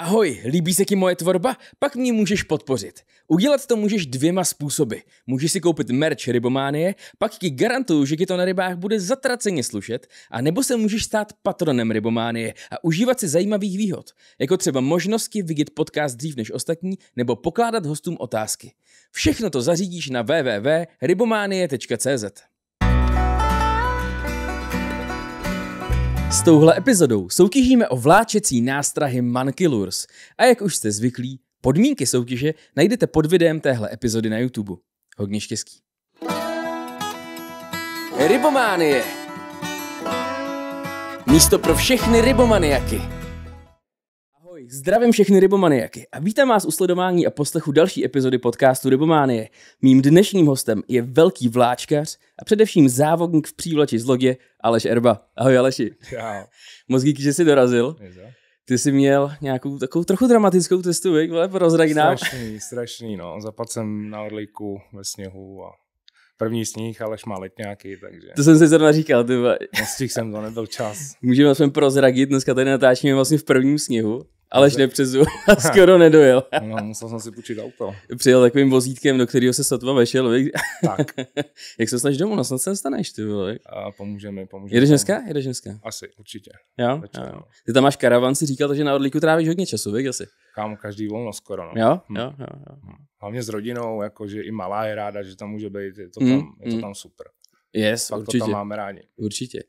Ahoj, líbí se ti moje tvorba? Pak mě můžeš podpořit. Udělat to můžeš dvěma způsoby. Můžeš si koupit merch Rybománie, pak ti garantuju, že ti to na rybách bude zatraceně slušet, a nebo se můžeš stát patronem Rybománie a užívat si zajímavých výhod, jako třeba možnosti vidět podcast dřív než ostatní nebo pokládat hostům otázky. Všechno to zařídíš na www.rybománie.cz. S touhle epizodou soutěžíme o vláčecí nástrahy Mankillurs a jak už jste zvyklí, podmínky soutěže najdete pod videem téhle epizody na YouTube. Hodně štěstí. Rybománie. Místo pro všechny rybomaniaky zdravím všechny rybomaniaky a vítám vás u sledování a poslechu další epizody podcastu Rybománie. Mým dnešním hostem je velký vláčkař a především závodník v přívlači z lodě Aleš Erba. Ahoj Aleši. Čau. Moc díky, že jsi dorazil. Ty jsi měl nějakou takovou trochu dramatickou cestu, vík, ale prozraj nám. Strašný, strašný, no. Zapadl jsem na orlíku ve sněhu a první sníh, ale má letňáky, takže... To jsem si zrovna říkal, ty Nestihl jsem to, nebyl čas. Můžeme vlastně prozradit, dneska tady natáčíme vlastně v prvním sněhu. Alež nepřezu, skoro nedojel. No, no, musel jsem si půjčit auto. Přijel takovým vozítkem, do kterého se sotva vešel, Tak. Jak se snaží domů, no snad se dostaneš, ty vole. A pomůžeme, pomůžeme. Jedeš dneska? Jedeš dneska? Asi, určitě. Jo? Večer, jo. No. Ty tam máš karavan, si říkal, že na odlíku trávíš hodně času, víš asi. Kámo, každý volno skoro, no. Jo? Hm. Jo, jo, jo. Hm. Hlavně s rodinou, jakože i malá je ráda, že tam může být, je to hm, tam, mm, je to hm. tam super. Yes, Pak určitě. to tam máme rádi. Určitě.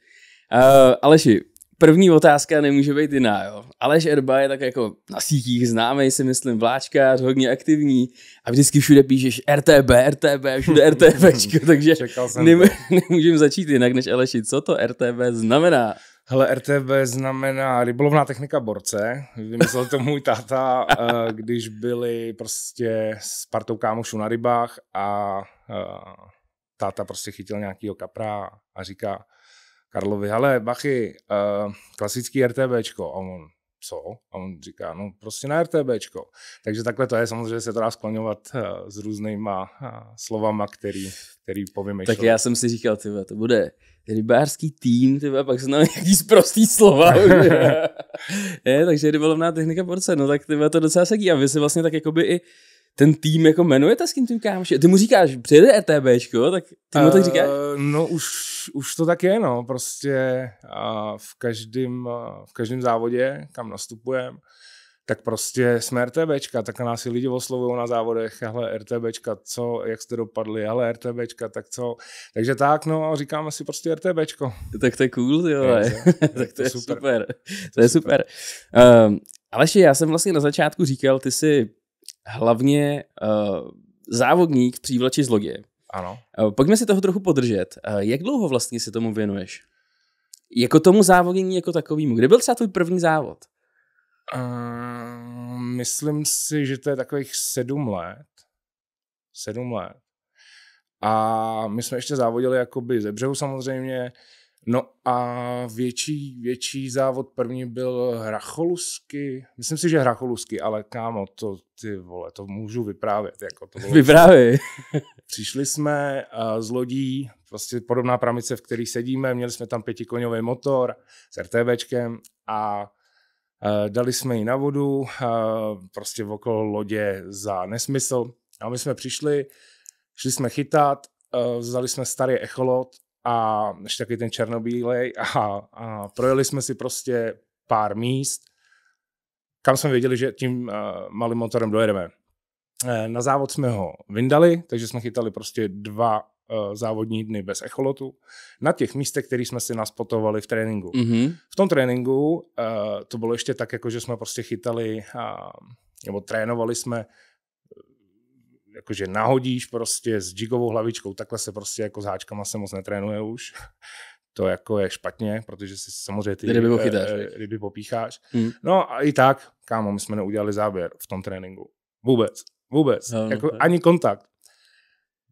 Uh, Aleši, První otázka nemůže být jiná, jo. Aleš Erba je tak jako na sítích známý, si myslím, vláčkář, hodně aktivní a vždycky všude píšeš RTB, RTB, všude RTB, takže nemů- nemůžem začít jinak než Aleši. Co to RTB znamená? Hele, RTB znamená rybolovná technika borce. Vymyslel to můj táta, eh, když byli prostě s partou kámošů na rybách a eh, táta prostě chytil nějakýho kapra a říká, Karlovi, hele, bachy, uh, eh, klasický RTBčko. A on, co? A on říká, no prostě na RTBčko. Takže takhle to je, samozřejmě se to dá skloňovat uh, s různýma uh, slovama, který, který povíme. Tak já jsem si říkal, tyhle, to bude rybářský tým, tyhle, pak se tam nějaký zprostý slova. je, takže rybolovná technika porce, no tak tyhle, to docela sedí. A vy si vlastně tak jakoby i ten tým jako jmenujete s kým tým kámoši? Ty mu říkáš, přijede e čko, tak ty mu uh, tak eh, říkáš? No už, už to tak je, no, prostě uh, v, každém, uh, v každém závodě, kam nastupujeme, tak prostě jsme RTBčka, tak nás i lidi oslovují na závodech, hele RTBčka, co, jak jste dopadli, hele RTBčka, tak co, takže tak, no a říkáme si prostě RTBčko. Tak to je cool, jo, je, je, tak to je super, super. to je super. super. Um, Aleši, já jsem vlastně na začátku říkal, ty jsi hlavně uh, závodník v přívlači z logie. Ano. Uh, pojďme si toho trochu podržet. Uh, jak dlouho vlastně se tomu věnuješ? Jako tomu závodění jako takovýmu. Kde byl třeba tvůj první závod? Uh, myslím si, že to je takových sedm let. Sedm let. A my jsme ještě závodili jakoby ze břehu samozřejmě, No a větší, větší závod první byl Hracholusky. Myslím si, že Hracholusky, ale kámo, to ty vole, to můžu vyprávět. Jako to bylo Vyprávěj. Přišli jsme eh, z lodí, prostě podobná pramice, v které sedíme, měli jsme tam pětikoňový motor s RTBčkem a eh, dali jsme ji na vodu, eh, prostě v okolo lodě za nesmysl. A my jsme přišli, šli jsme chytat, vzali jsme starý echolot a ještě taky ten černobílej a, a projeli jsme si prostě pár míst, kam jsme věděli, že tím a, eh, malým motorem dojedeme. E, na závod jsme ho vyndali, takže jsme chytali prostě dva a, eh, závodní dny bez echolotu na těch místech, které jsme si naspotovali v tréninku. Mm-hmm. V tom tréninku a, to bylo ještě tak, jako že jsme prostě chytali, a, nebo trénovali jsme jakože nahodíš prostě s jigovou hlavičkou, takhle se prostě jako s háčkama se moc netrénuje už. to jako je špatně, protože si samozřejmě ty ryby, eh, pochytáš, eh, ryby popícháš. Hmm. No a i tak, kámo, my jsme neudělali záběr v tom tréninku. Vůbec, vůbec. No, no jako no. ani kontakt.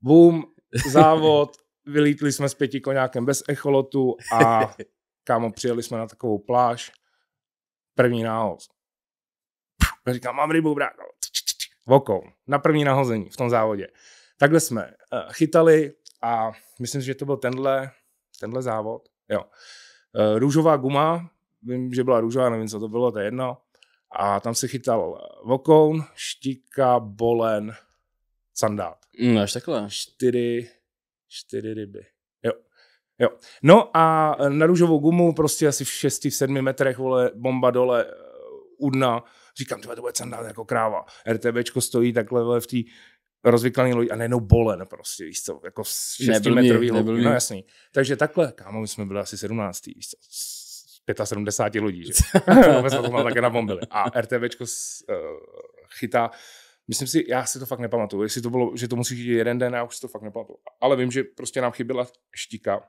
Boom, závod, vylítli jsme s pěti koňákem bez echolotu a kámo, přijeli jsme na takovou pláž, první nához. Říkám, mám rybu, bráko vokou na první nahození v tom závodě. Takhle jsme eh, chytali a myslím si, že to byl tenhle, tenhle závod. Jo. Eh, růžová guma, vím, že byla růžová, nevím, co to bylo, to je jedno. A tam se chytal eh, vokoun, štika, bolen, sandát. No, až takhle. Čtyři, čtyři ryby. Jo. jo. No a na růžovou gumu prostě asi v 6, v 7 metrech, vole, bomba dole, udna. Uh, Říkám, to bude sandát jako kráva. RTBčko stojí takhle v té rozvyklaný lodi a nejenom bolen prostě, víš co, jako 6 metrový lodi, no jasný. Takže takhle, kámo, my jsme byli asi 17, víš co, 75 lidí, že? Vůbec to má také na bombily. A RTVčko s, uh, chytá, myslím si, já si to fakt nepamatuju, jestli to bylo, že to musí chytit jeden den, já už si to fakt nepamatuju. Ale vím, že prostě nám chyběla štika,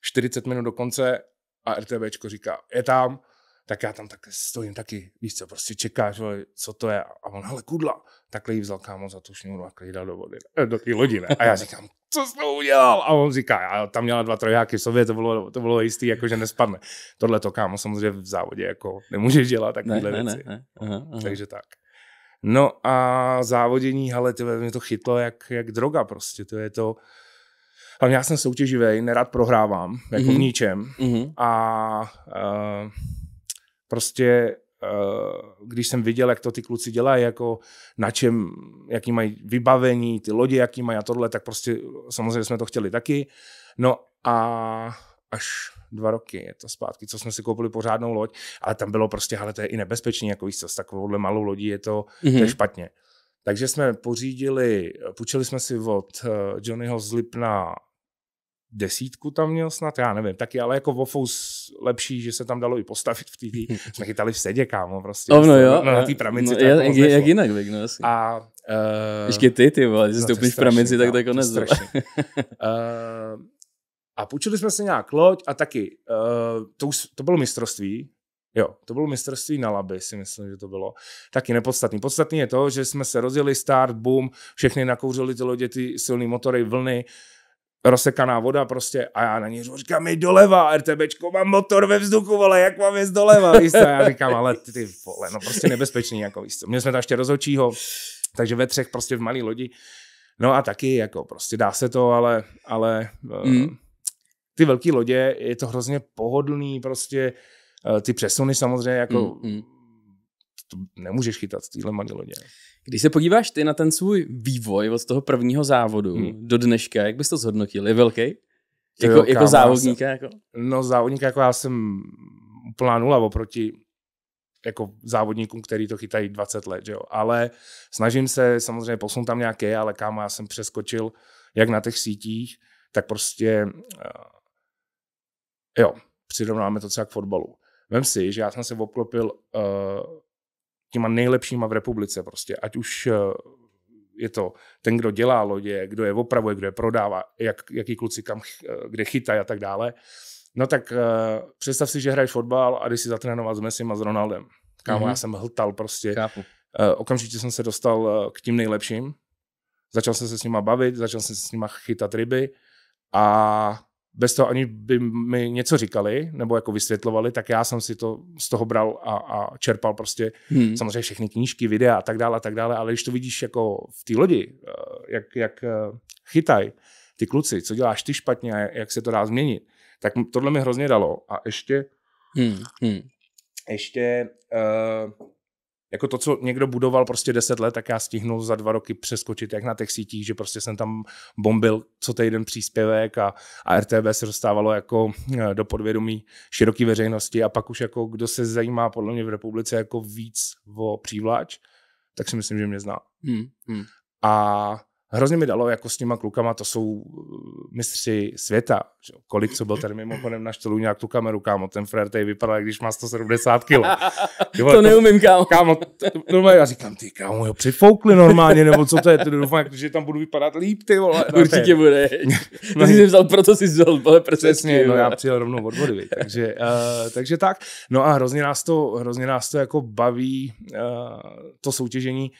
40 minut do konce a RTVčko říká, je tam, tak já tam tak stojím taky, víš co, prostě čekáš, vole, co to je a on, hele kudla, takhle jí vzal kámo za tu šňůru a klidal do vody, do té lodi, ne? A já říkám, co jsi to udělal? A on říká, já tam měla dva trojáky v sobě, to bylo, to bylo jistý, jako že nespadne. Tohle to kámo samozřejmě v závodě jako nemůžeš dělat takovéhle ne, ne, věci. Ne, ne. Aha, aha. Takže tak. No a závodění, ale tyhle, mě to chytlo jak, jak droga prostě, to je to, ale já jsem soutěživý, nerad prohrávám, jako mm-hmm. v mhm. ničem mm-hmm. a uh, prostě eh, když jsem viděl, jak to ty kluci dělají, jako na čem, jaký mají vybavení, ty lodě, jaký mají a tohle, tak prostě samozřejmě jsme to chtěli taky. No a až dva roky je to zpátky, co jsme si koupili pořádnou loď, ale tam bylo prostě, ale to je i nebezpečný, jako víš co, s takovouhle malou lodí je to, mm-hmm. to je mhm. špatně. Takže jsme pořídili, půjčili jsme si od eh, Johnnyho z Lipna desítku tam měl snad, já nevím, taky, ale jako vofous lepší, že se tam dalo i postavit v TV. Jsme chytali v sedě, kámo, prostě. Oh, no, jo, no, na té pramici. No, tak jak, jak, jinak, tak no, asi. A, uh, Ještě ty, ty vole, že no, stoupíš v pramici, tak to jako uh, a půjčili jsme se nějak loď a taky, uh, to, už, to bylo mistrovství, Jo, to bylo mistrovství na Laby, si myslím, že to bylo. Taky nepodstatný. Podstatný je to, že jsme se rozjeli start, boom, všechny nakouřili ty lodě, ty silné motory, vlny. Uh, rozsekaná voda prostě a já na ní říkám, mi doleva, RTBčko, mám motor ve vzduchu, vole, jak mám jezd doleva, víš co? Já říkám, ale ty, ty vole, no prostě nebezpečný, jako víš co? Měli jsme tam ještě rozhodčího, takže ve třech prostě v malý lodi, no a taky, jako prostě dá se to, ale, ale eh, mm. ty velké lodě, je to hrozně pohodlný, prostě eh, ty přesuny samozřejmě, jako mm, mm to nemůžeš chytat z téhle manilodě. Když se podíváš ty na ten svůj vývoj od toho prvního závodu hmm. do dneška, jak bys to zhodnotil? Je velký? Jako, jo, jako, jako závodníka? Jsem, jako? No závodníka jako já jsem úplná nula oproti jako závodníkům, který to chytají 20 let, že jo. Ale snažím se samozřejmě posun tam nějaké, ale kámo, já jsem přeskočil jak na těch sítích, tak prostě eh, jo, přirovnáme to třeba k fotbalu. Vem si, že já jsem se obklopil uh, těma nejlepšíma v republice prostě, ať už eh, je to ten, kdo dělá lodě, kdo je opravuje, kdo je prodává, jak, jaký kluci kam, eh, kde chytají a tak dále. No tak uh, představ si, že hraješ fotbal a jdeš si zatrénovat s Messim a s Ronaldem. Kámo, mm-hmm. já jsem hltal prostě. Uh, okamžitě jsem se dostal uh, k tím nejlepším. Začal jsem se s nima bavit, začal jsem se s nima chytat ryby a bez toho ani by mi něco říkali nebo jako vysvětlovali, tak já jsem si to z toho bral a, a čerpal prostě hmm. samozřejmě všechny knížky, videa a tak dále a tak dále, ale když to vidíš jako v té lodi, eh, jak, jak eh, chytaj ty kluci, co děláš ty špatně a jak se to dá změnit, tak tohle mi hrozně dalo a ještě hmm. Hmm. ještě uh, jako to, co někdo budoval prostě 10 let, tak já stihnul za dva roky přeskočit jak na těch sítích, že prostě jsem tam bombil co týden příspěvek a, a RTB se dostávalo jako eh, do podvědomí široké veřejnosti a pak už jako kdo se zajímá podle mě v republice jako víc o přívlač, tak si myslím, že mě zná. Hmm, hmm. A hrozně mi dalo jako s těma klukama, to jsou eh, mistři světa. Že? Kolik, co byl tady mimochodem na štelu nějak tu kameru, kámo, ten frér tady vypadá, když má 170 kg. to neumím, kámo. Kámo, to, normálně, já říkám, ty kámo, jo, přifoukli normálně, nebo co to je, to doufám, že tam budu vypadat líp, ty vole. Určitě ten. bude. no, ty jsi vzal, proto jsi vzal, ale Přesně, no já přijel rovnou od vody, takže, uh, takže tak. No a hrozně nás to, hrozně nás to jako baví, uh, to soutěžení. Uh,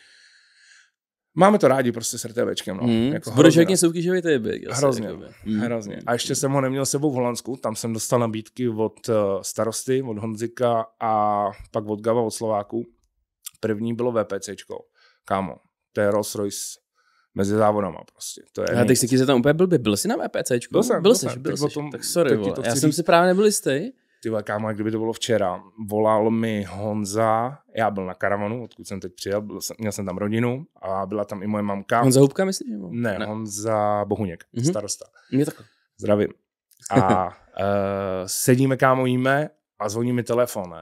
Máme to rádi prostě s RTVčkem. No. Mm, jako budeš hodně soutěživý ty byk. Hrozně, mm. hrozně. A ještě jsem ho neměl sebou v Holandsku, tam jsem dostal nabídky od eh, starosty, od Honzika a pak od Gava, od Slováku. První bylo VPCčko, kámo, to je Rolls Royce mezi závodama prostě. To je a teď si se tam úplně blbě. Byl jsi na VPCčku? Byl jsem, byl, byl jsem. Byl jsi, byl jsi. tak sorry, já jsem si právě nebyl jistý. Ty kámo, kdyby to bylo včera, volal mi Honza, já byl na karavanu, odkud jsem teď přijel, byl, měl jsem tam rodinu a byla tam i moje mamka. Honza Hubka, myslíš? Ne, ne, Honza Bohuněk, mm-hmm. starosta. Mě tak. Zdravím. A uh, sedíme, kámo, jíme a zvoní mi telefon.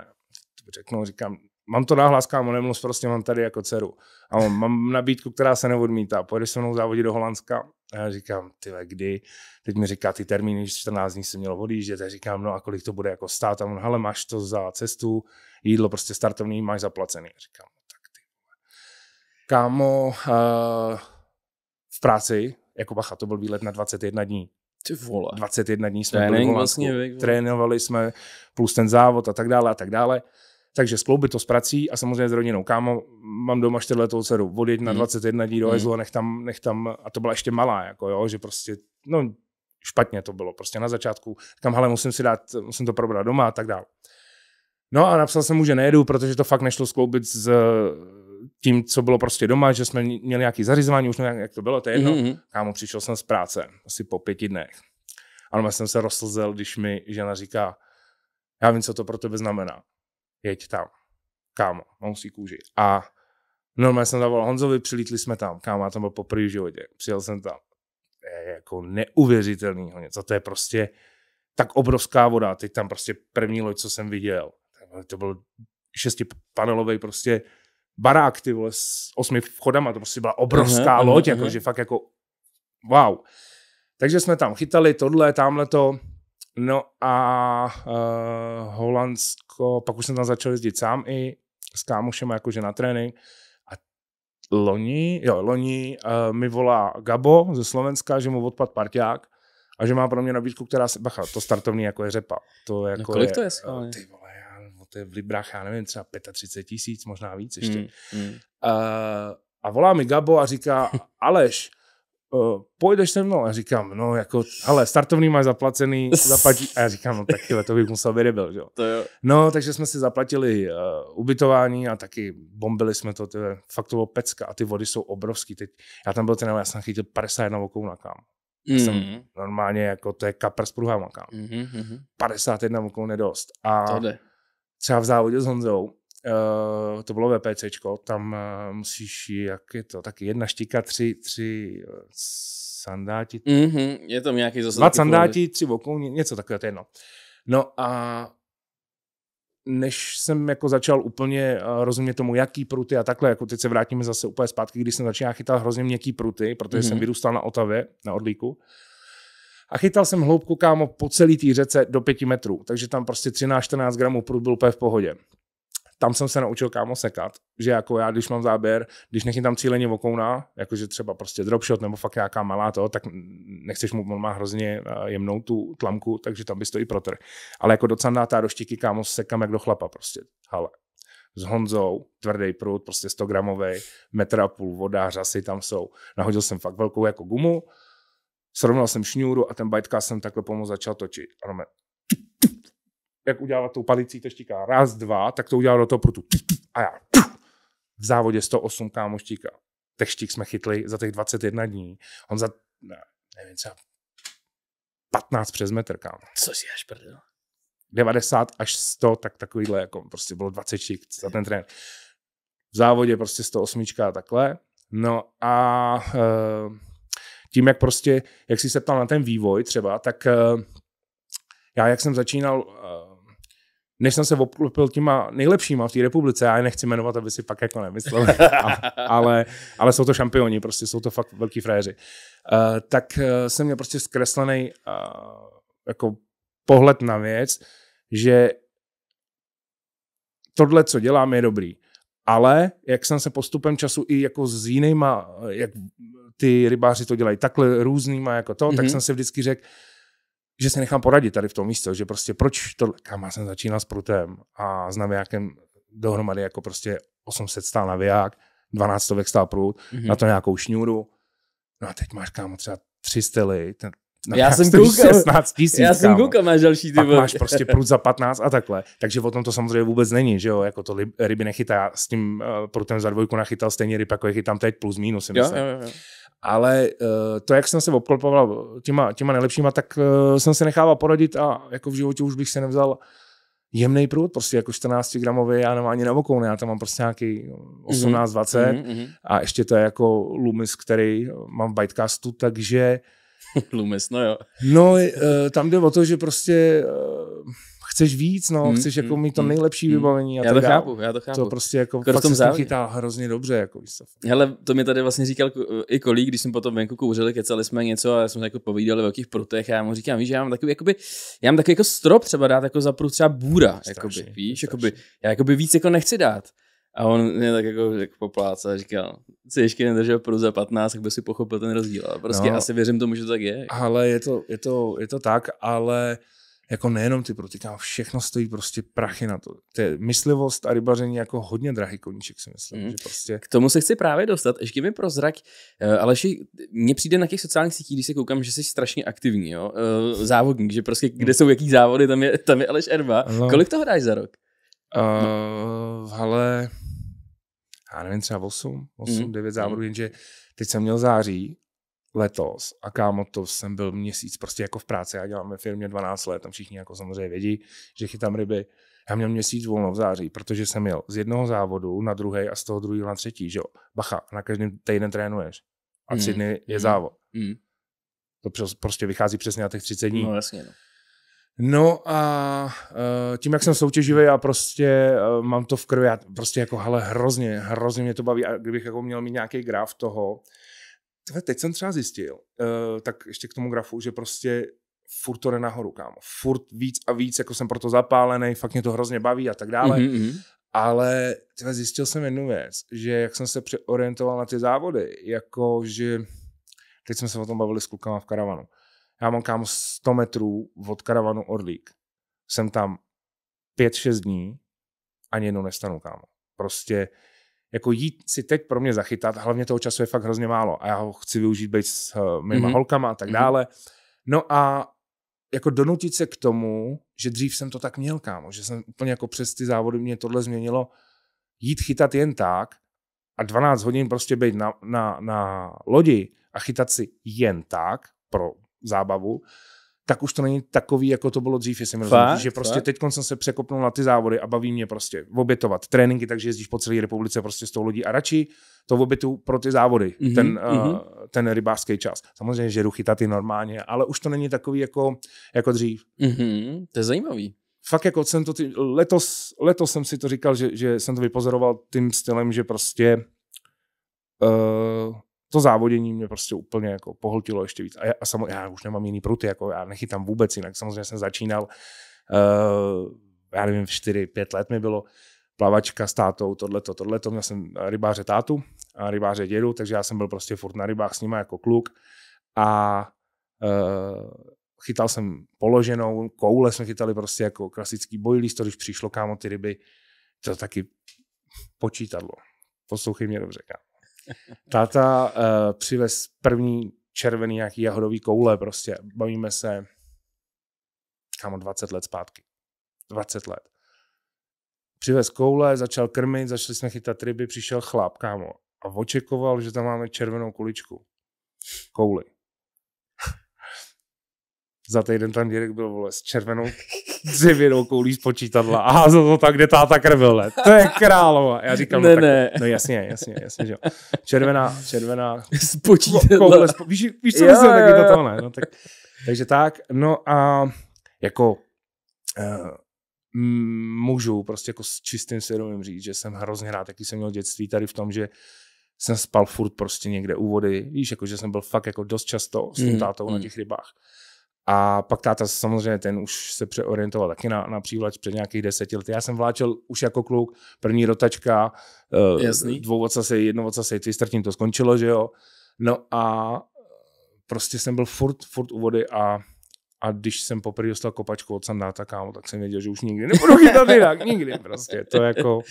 Řeknu, říkám, mám to náhlas, kámo, nemluv, prostě mám tady jako dceru. A mám nabídku, která se neodmítá, pojedeš se mnou závodit do Holandska. A já říkám, ty kdy? Teď mi říká ty termíny, že 14 dní se mělo odjíždět. Já říkám, no a kolik to bude jako stát? A on, hele, máš to za cestu, jídlo prostě startovní, máš zaplacený. Já říkám, no tak ty Kámo, uh, v práci, jako bacha, to byl výlet na 21 dní. Ty vole. 21 dní jsme Trénink byli v vlastně, Vlastně, Trénovali jsme plus ten závod a tak dále a tak dále. Takže skloubit to s prací a samozřejmě s rodinou. Kámo, mám doma čtyřletou dceru, Vodit na 21 dní do mhm. Hezlu a nech tam, nech tam, a to byla ještě malá, jako jo, že prostě, no špatně to bylo, prostě na začátku, kam hele, musím si dát, musím to probrat doma a tak dále. No a napsal jsem mu, že nejedu, protože to fakt nešlo skloubit s tím, co bylo prostě doma, že jsme měli nějaký zařizování, už nevím, jak to bylo, to je jedno. Mm-hmm. Kámo, přišel jsem z práce, asi po pěti dnech. Ale jsem se rozslzel, když mi žena říká, já vím, co to pro tebe znamená jeď tam, kámo, on si kůži. A normálně jsem zavolal Honzovi, přilítli jsme tam, kámo, tam byl poprvé v životě, přijel jsem tam. Je jako neuvěřitelný. něco, to je prostě tak obrovská voda, teď tam prostě první loď, co jsem viděl, to byl šestipanelový prostě barák, ty vole, s osmi vchodama, to prostě byla obrovská uh-huh, loď, uh-huh. jakože fakt jako wow. Takže jsme tam chytali tohle, tamhle to, No a uh, Holandsko, pak už jsem tam začal jezdit sám i s kámošem jakože na trénink. A loni, jo, loni uh, mi volá Gabo ze Slovenska, že mu odpad parťák a že má pro mě nabídku, která se, bacha, to startovní jako je řepa. To no jako no kolik je, to je? Uh, ty vole, já, to je v Librách, já nevím, třeba 35 tisíc, možná víc ještě. Mm, mm. Uh, a volá mi Gabo a říká, Aleš, uh, pojedeš se mnou? A říkám, no jako, ale startovný máš zaplacený, zaplatí. A já říkám, no tak to bych musel být že jo. No, takže jsme si zaplatili uh, ubytování a taky bombili jsme to, tyhle, fakt to bylo pecka a ty vody jsou obrovský. Teď, já tam byl ten, já jsem chytil 51 na kam. Mm. hmm Jsem mhm. normálně jako, to je kapr s pruhama, kam. Mm-hmm. 51 okoun nedost. dost. A to jde. třeba v závodě s Honzou, Eh, to bylo VPC, tam uh, musíš, jak je to, taky jedna štika, tři, tři eh, sandáti. Mm-hmm, je tam nějaký zase. Dva sandáti, pohled. tři vokou, něco takového, to je jedno. No a než jsem jako začal úplně rozumět tomu, jaký pruty a takhle, jako teď se vrátíme zase úplně zpátky, když jsem začal chytat hrozně měkký pruty, protože mm-hmm. jsem mhm. vyrůstal na Otavě, na Orlíku. A chytal jsem hloubku, kámo, po celý té řece do pěti metrů, takže tam prostě 13-14 gramů prut byl úplně v pohodě tam jsem se naučil kámo sekat, že jako já, když mám záběr, když tam cíleně vokouna, jakože třeba prostě dropshot nebo fakt nějaká malá to, tak nechceš mu, on má hrozně eh, jemnou tu tlamku, takže tam by stojí protr. Ale jako docandátá do štiky, kámo, sekám jak do chlapa prostě. Hele, s Honzou, tvrdý prut, prostě 100 gramový, metr a půl voda, řasy tam jsou. Nahodil jsem fakt velkou jako gumu, srovnal jsem šňůru a ten bajtka jsem takhle pomalu začal točit. A jak udělala tou palicí, to štíká raz, dva, tak to udělal do toho prutu. A já v závodě 108 Tak štík jsme chytli za těch 21 dní. On za, ne, nevím, třeba 15 přes metr, kámo. Co si až prdel? 90 až 100, tak takovýhle, jako prostě bylo 20 štík za ten trén. V závodě prostě 108 a takhle. No a eh, tím, jak prostě, jak jsi se ptal na ten vývoj třeba, tak eh, já, jak jsem začínal eh, než jsem se obklopil těma nejlepšíma v té republice, já je nechci jmenovat, aby si pak jako nemyslel, ale, ale jsou to šampioni, prostě jsou to fakt velký frajeři, uh, tak eh, jsem měl prostě zkreslený uh, jako pohled na věc, že tohle, co dělám, je dobrý. Ale jak jsem se postupem času i jako s jinýma, jak ty rybáři to dělají takhle různýma jako to, mm-hmm. tak mhm. jsem si vždycky řekl, že se nechám poradit tady v tom místě, že prostě proč to, kam já jsem začínal s prutem a s navijákem dohromady jako prostě 800 stál naviják, 12 stovek stál prut, mm-hmm. na to nějakou šňůru, no a teď máš kámo třeba tři styly, ten, na já jsem koukal. 16 tisíc, já jsem koukal, máš další ty máš prostě prut za 15 a takhle. Takže o tom to samozřejmě vůbec není, že jo, jako to ryby nechytá. Já s tím eh, prutem za dvojku nachytal stejně ryb, jako je chytám teď plus minus, si myslím. Jo, jo, jo ale eh, to, jak jsem se obklopoval těma, těma nejlepšíma, tak eh, jsem se nechával poradit a jako v životě už bych se nevzal jemný průd, prostě jako 14 gramový, já nemám ani na okou, já tam mám prostě nějaký 18, mm-hmm. 20 mm-hmm. a ještě to je jako Lumis, který mám v Bytecastu, takže... Lumis, no jo. No, eh, tam jde o to, že prostě chceš víc, no, hmm, chceš jako hmm, mít to hmm, nejlepší hmm, vybavení. A já to chápu, já to chápu. To prostě jako Kdo jako fakt se chytá hrozně dobře, jako víš Hele, to mi tady vlastně říkal eh, i kolík, když jsme potom venku jako kouřili, kecali jsme něco a já jsem jako povídali o velkých prutech a já mu říkám, víš, já mám takový, jakoby, já mám takový jako strop třeba dát jako za prut třeba bůra, strašný, jakoby, víš, strašný. jakoby, já jakoby víc jako nechci dát. A on mě tak jako řekl popláca a říkal, si ještě nedržel pro za 15, tak by si pochopil ten rozdíl. A prostě no, asi věřím tomu, že to tak je. Ale je to, je to, je to tak, ale jako nejenom ty proty, tam všechno stojí prostě prachy na to. to je myslivost a rybaření jako hodně drahý koníček, si myslím. Mm. Že prostě... K tomu se chci právě dostat. Ještě mi prozrať, eh, ale mně přijde na těch sociálních sítích, když se koukám, že jsi strašně aktivní, jo? Eh, závodník, že prostě kde mm. jsou jaký závody, tam je, tam je Aleš Erba. No. Kolik toho dáš za rok? Uh, eh, ale já nevím, třeba 8, 8, mm. 9 závodů, mm. jenže teď jsem měl září letos a kámo, to jsem byl měsíc prostě jako v práci, já dělám ve firmě 12 let, tam všichni jako samozřejmě vědí, že chytám ryby. Já měl měsíc volno v září, protože jsem jel z jednoho závodu na druhý a z toho druhého na třetí, že jo. Bacha, na každém týden trénuješ a tři mm. dny je mm. závod. Mm. To prostě vychází přesně na těch 30 dní. No jasně, no. No a uh, tím, jak jsem soutěživý, já prostě uh, mám to v krvi, já prostě jako hele hrozně, hrozně mě to baví a kdybych jako měl mít nějaký graf toho, Tohle teď jsem třeba zjistil, uh, tak ještě k tomu grafu, že prostě furt to jde nahoru, kámo. Furt víc a víc, jako jsem proto zapálený, fakt mě to hrozně baví a tak dále. Mm-hmm. Ale třeba zjistil jsem jednu věc, že jak jsem se přeorientoval na ty závody, jako že, teď jsme se o tom bavili s klukama v karavanu, já mám kámo 100 metrů od karavanu Orlík. Jsem tam 5-6 dní, ani jednou nestanu, kámo. Prostě jako jít si teď pro mě zachytat, hlavně toho času je fakt hrozně málo a já ho chci využít být s eh, mýma mm-hmm. holkama a tak mm-hmm. dále. No a jako donutit se k tomu, že dřív jsem to tak měl, kámo, že jsem úplně jako přes ty závody mě tohle změnilo, jít chytat jen tak a 12 hodin prostě být na, na, na lodi a chytat si jen tak pro zábavu, tak už to není takový, jako to bylo dřív, jestli mi rozumíš, že prostě teď jsem se překopnul na ty závody a baví mě prostě obětovat tréninky, takže jezdíš po celé republice prostě s tou lodí a radši to obětu pro ty závody, mm-hmm, ten, mm-hmm. ten rybářský čas. Samozřejmě, že ruchy ty normálně, ale už to není takový jako, jako dřív. Mm-hmm, to je zajímavý fakt jako jsem to, ty, letos, letos jsem si to říkal, že, že jsem to vypozoroval tím stylem, že prostě uh, to závodění mě prostě úplně jako pohltilo ještě víc. A, já, a samozřejmě, já už nemám jiný pruty, jako já nechytám vůbec jinak. Samozřejmě jsem začínal, uh, já nevím, 4-5 let mi bylo, plavačka s tátou, tohleto, tohleto. Měl jsem rybáře tátu a rybáře dědu, takže já jsem byl prostě furt na rybách s nima jako kluk. A uh, chytal jsem položenou, koule jsme chytali prostě jako klasický bojlíst, když přišlo kámo ty ryby, to taky počítadlo. Poslouchej mě dobře, kámo. Táta uh, přivez první červený nějaký jahodový koule prostě. Bavíme se kámo 20 let zpátky. 20 let. Přivez koule, začal krmit, začali jsme chytat ryby, přišel chlap, kámo, a očekoval, že tam máme červenou kuličku. Kouli. Za týden tam Dědek byl, vole, s červenou dřevěnou koulí z počítadla a házel to tak, kde táta krvil, ne? To je králova. Já říkám, no ne, no, tak, ne. no jasně, jasně, jasně, že jo. Červená, červená. Z počítadla. spo, víš, víš, co jo, myslím, taky to tohle. No, tak, takže tak, no a jako uh, můžu prostě jako s čistým svědomím říct, že jsem hrozně rád, jaký jsem měl dětství tady v tom, že jsem spal furt prostě někde u vody, víš, jako že jsem byl fakt jako dost často s tím hmm. tátou mm. na hmm. těch rybách. A pak táta samozřejmě ten už se přeorientoval taky na, na přívlač před nějakých deseti lety. Já jsem vláčel už jako kluk, první rotačka, eh, Jasný. dvou ocasej, jednou ocasej, twister, to skončilo, že jo. No a eh, prostě jsem byl furt, furt u vody a, a když jsem poprvé dostal kopačku od sandáta, kámo, tak jsem věděl, že už nikdy nebudu chytat jinak, nikdy prostě. To jako,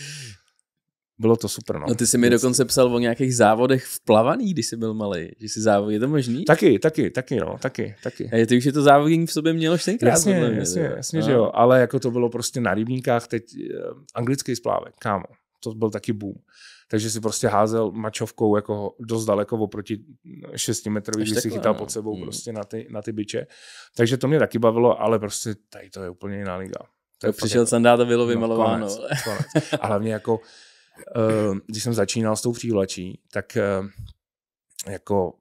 bylo to super. No. no ty jsi mi dokonce psal o nějakých závodech v plavaný, když jsi byl malý, že jsi závod, je to možný? Taky, taky, taky, no, taky, taky. A ty už je to závodění v sobě mělo už tenkrát. Jasně, mě, jasně, jo. jasně, no. že jo, ale jako to bylo prostě na rybníkách, teď eh, anglický splávek, kámo, to byl taky boom. Takže si prostě házel mačovkou jako dost daleko oproti 6 metrový, když si chytal no. pod sebou hmm. prostě na ty, na ty biče. Takže to mě taky bavilo, ale prostě tady to je úplně jiná liga. To je no, přišel jsem jako- dát a bylo vymalováno. No, konec, konec. A hlavně jako Eh, když jsem začínal s tou přívlačí, tak eh, jako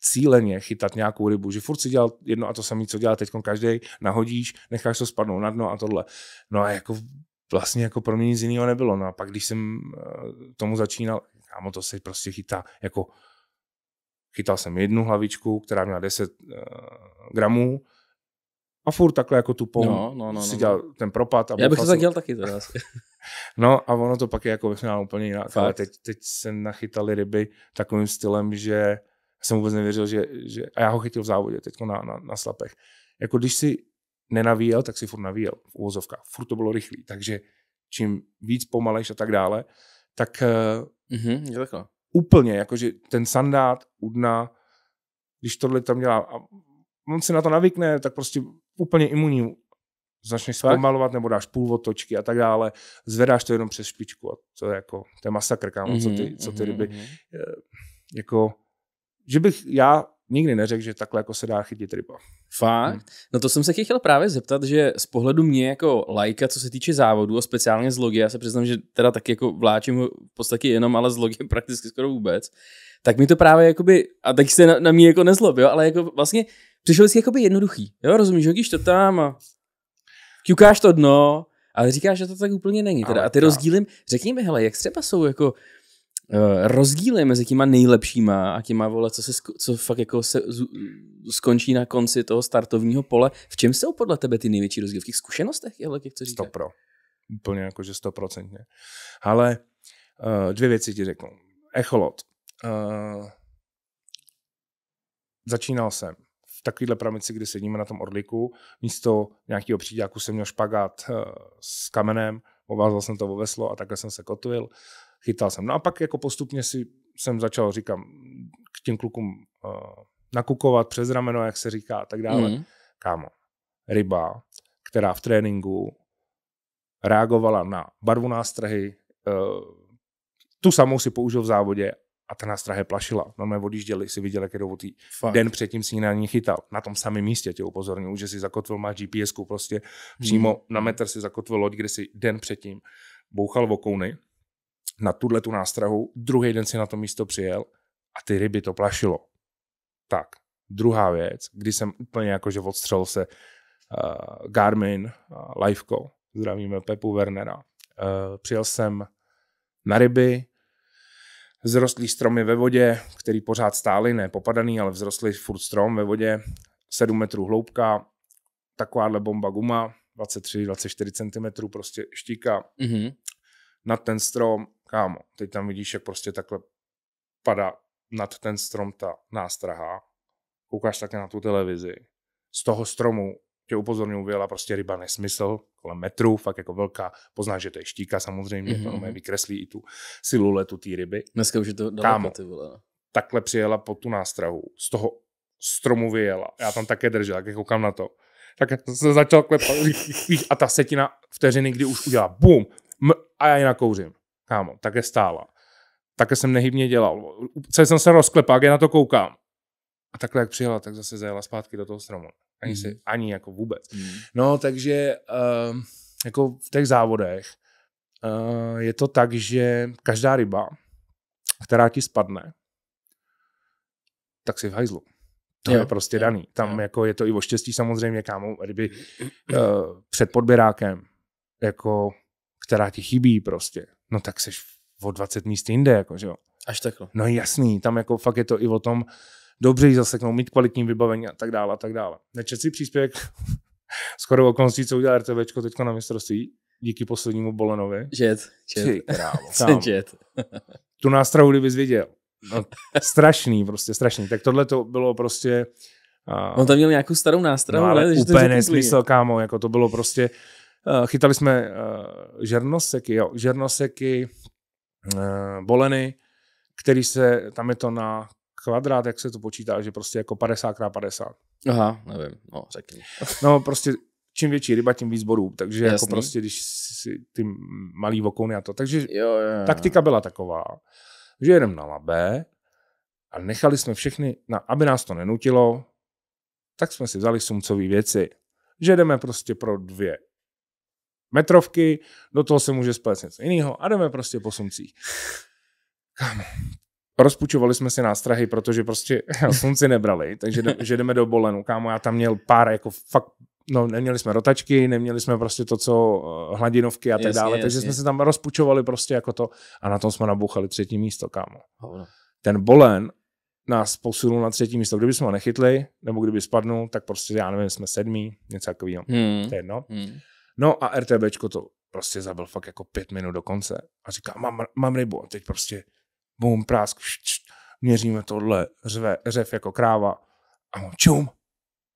cíleně chytat nějakou rybu, že furt si dělal jedno a to samé, co dělá teď každý, nahodíš, necháš to spadnout na dno a tohle. No a jako vlastně jako pro mě nic jiného nebylo. No a pak, když jsem eh, tomu začínal, kámo, to se prostě chytá jako chytal jsem jednu hlavičku, která měla 10 uh, gramů, a furt takhle jako tupou no, no, no, si no, dělal no. ten propad. A Já bych to tak dělal taky. To No a ono to pak je jako vlastně úplně jinak. Ale teď, teď se nachytali ryby takovým stylem, že jsem vůbec nevěřil, že, že a já ho chytil v závodě teď na, na, na slapech. Jako když si nenavíjel, tak si furt navíjel v úvozovkách. Furt to bylo rychlý, takže čím víc pomalejš a tak dále, tak mm-hmm, je úplně, jakože ten sandát u dna, když tohle tam dělá a on si na to navykne, tak prostě úplně imunní Začneš tak? zpomalovat nebo dáš půl otočky a tak dále, zvedáš to jenom přes špičku a to je jako, to je masakr, kámo, mm-hmm, co ty, co ty mm-hmm. ryby. Mm-hmm. Eh, jako, že bych já nikdy neřekl, že takhle jako se dá chytit ryba. Fakt? Hmm. No to jsem se chtěl právě zeptat, že z pohledu mě jako lajka, co se týče závodu a speciálně z logy, já se přiznám, že teda taky jako vláčím v podstatě jenom, ale z logy prakticky skoro vůbec, tak mi to právě jakoby, a tak se na, na mě jako nezlob, jo, ale jako vlastně přišel jsi jakoby jednoduchý, jo, rozumíš, hodíš to tam a ťukáš to dno, ale říkáš, že to tak úplně není. Teda. A ty rozdíly, řekni mi, hele, jak třeba jsou jako eh, rozdíly mezi těma nejlepšíma a těma, vole, co, se, co fakt jako se skončí na konci toho startovního pole. V čem jsou podle tebe ty největší rozdíly? V těch zkušenostech? Jehle, jak to 100 Stopro. Úplně jako 100 stoprocentně. Ale uh, dvě věci ti řeknu. Echolot. Uh, začínal jsem v takovéhle pramici, kdy sedíme na tom orliku, místo nějakého příďáku jsem měl špagát eh, s kamenem, ovázal jsem to o veslo a takhle jsem se kotvil, chytal jsem. No a pak jako postupně si jsem začal, říkám, k těm klukům uh, nakukovat přes rameno, jak se říká a tak dále. Mm. Kámo, ryba, která v tréninku reagovala na barvu nástrahy, uh, tu samou si použil v závodě a ta nás trahe plašila. Normálně odjížděli, si viděl, jak jedou od Den předtím si ji na ní chytal. Na tom samém místě tě upozorňuju, že si zakotvil, má gps prostě hmm. přímo na metr si zakotvil loď, kde si den předtím bouchal vokouny na tuhle tu nástrahu, druhý den si na to místo přijel a ty ryby to plašilo. Tak, druhá věc, kdy jsem úplně jakože odstřel se uh, Garmin, uh, Liveco, zdravíme Pepu Wernera. Uh, přijel jsem na ryby, Vzrostlý stromy ve vodě, který pořád stály, ne popadaný, ale vzrostlý furt strom ve vodě, 7 metrů hloubka, takováhle bomba guma, 23-24 cm prostě štíka mm-hmm. nad ten strom, kámo, teď tam vidíš, jak prostě takhle padá nad ten strom ta nástraha, koukáš také na tu televizi, z toho stromu že upozorňuju, vyjela prostě ryba nesmysl, kolem metru, fakt jako velká, poznáš, že to je štíka samozřejmě, mm-hmm. to mhm. vykreslí i tu siluletu letu té ryby. Dneska už je to daleko, Kámo, ty vole. Takhle přijela po tu nástrahu, z toho stromu vyjela, já tam také držel, jak koukám na to. Tak jako se začal klepat a ta setina vteřiny, kdy už udělá bum m, a já ji nakouřím. Kámo, také stála. Také jsem nehybně dělal. Celý jsem se rozklepal, jak je na to koukám. A takhle, jak přijela, tak zase zajela zpátky do toho stromu. Ani, mm. se, ani jako vůbec. Mm. No, takže uh, jako v těch závodech uh, je to tak, že každá ryba, která ti spadne, tak si v hajzlu. To je prostě jo, daný. Tam jo. jako je to i o štěstí samozřejmě, kámo, ryby uh, před podběrákem, jako, která ti chybí prostě, no tak seš o 20 míst jinde, jako, že jo. Až takhle. No jasný, tam jako fakt je to i o tom, dobře ji zaseknout, mít kvalitní vybavení a tak dále a tak dále. Nečet si příspěvek skoro okolností, co udělal RTVčko teď na mistrovství, díky poslednímu Bolenovi. Jet, jet. Ty, jet. tu nástrahu, kdybys viděl. No, strašný, prostě strašný. Tak tohle to bylo prostě... Uh, On tam měl nějakou starou nástrahu, no, ale ne? úplně nesmysl, kámo, jako to bylo prostě... Uh, chytali jsme uh, žernoseky, jo, žernoseky, uh, boleny, který se, tam je to na kvadrát, jak se to počítá, že prostě jako 50 x 50. Aha, nevím, no řekni. no prostě čím větší ryba, tím víc bodů, takže jako Jasný. jako prostě, když si ty malý vokouny a to. Takže jo, jo, jo. taktika byla taková, že jedeme na labé a nechali jsme všechny, na, aby nás to nenutilo, tak jsme si vzali sumcové věci. Že jdeme prostě pro dvě metrovky, do toho se může splet něco jiného a jdeme prostě po sumcích rozpučovali jsme si nástrahy, protože prostě slunci nebrali, takže že jdeme do Bolenu, kámo, já tam měl pár jako fakt no neměli jsme rotačky, neměli jsme prostě to, co eh, hladinovky a tak dále, jasně. takže jsme se tam rozpučovali prostě jako to a na tom jsme nabouchali třetí místo, kámo. Ten Bolen nás posunul na třetí místo. Kdyby jsme ho nechytli, nebo kdyby spadnul, tak prostě, já nevím, jsme sedmý, něco takového. Hmm. To je jedno. Hmm. No a RTBčko to prostě zabil fakt jako pět minut do konce. A říká, mám, mám rybu. A teď prostě bum, prásk, šč, měříme tohle, řve, řev jako kráva a on čum.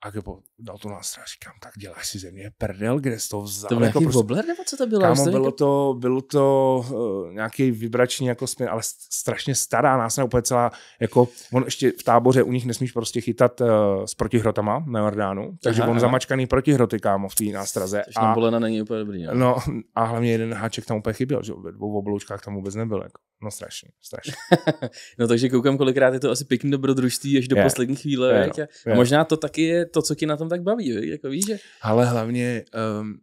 A kdybo dal to nástroj říkám, tak děláš si ze mě prdel, kde jsi to vzal? To byl jako prostě, bobler, nebo co to bylo? Kámo, bylo to, bylo to uh, nějaký vibrační jako spin, ale strašně stará nástroj, úplně celá, jako on ještě v táboře u nich nesmíš prostě chytat uh, s protihrotama na Jordánu, takže aha, on aha. zamačkaný protihroty, kámo, v té nástraze. Takže a, na není úplně dobrý. Ne? No a hlavně jeden háček tam úplně chyběl, že ve dvou obloučkách tam vůbec nebyl. Jako. No strašný, strašný. no takže koukám, kolikrát je to asi pěkný dobrodružství až do je, poslední chvíle. Je, je. A možná to taky je to, co ti na tom tak baví, je, jako víš, že... Ale hlavně um,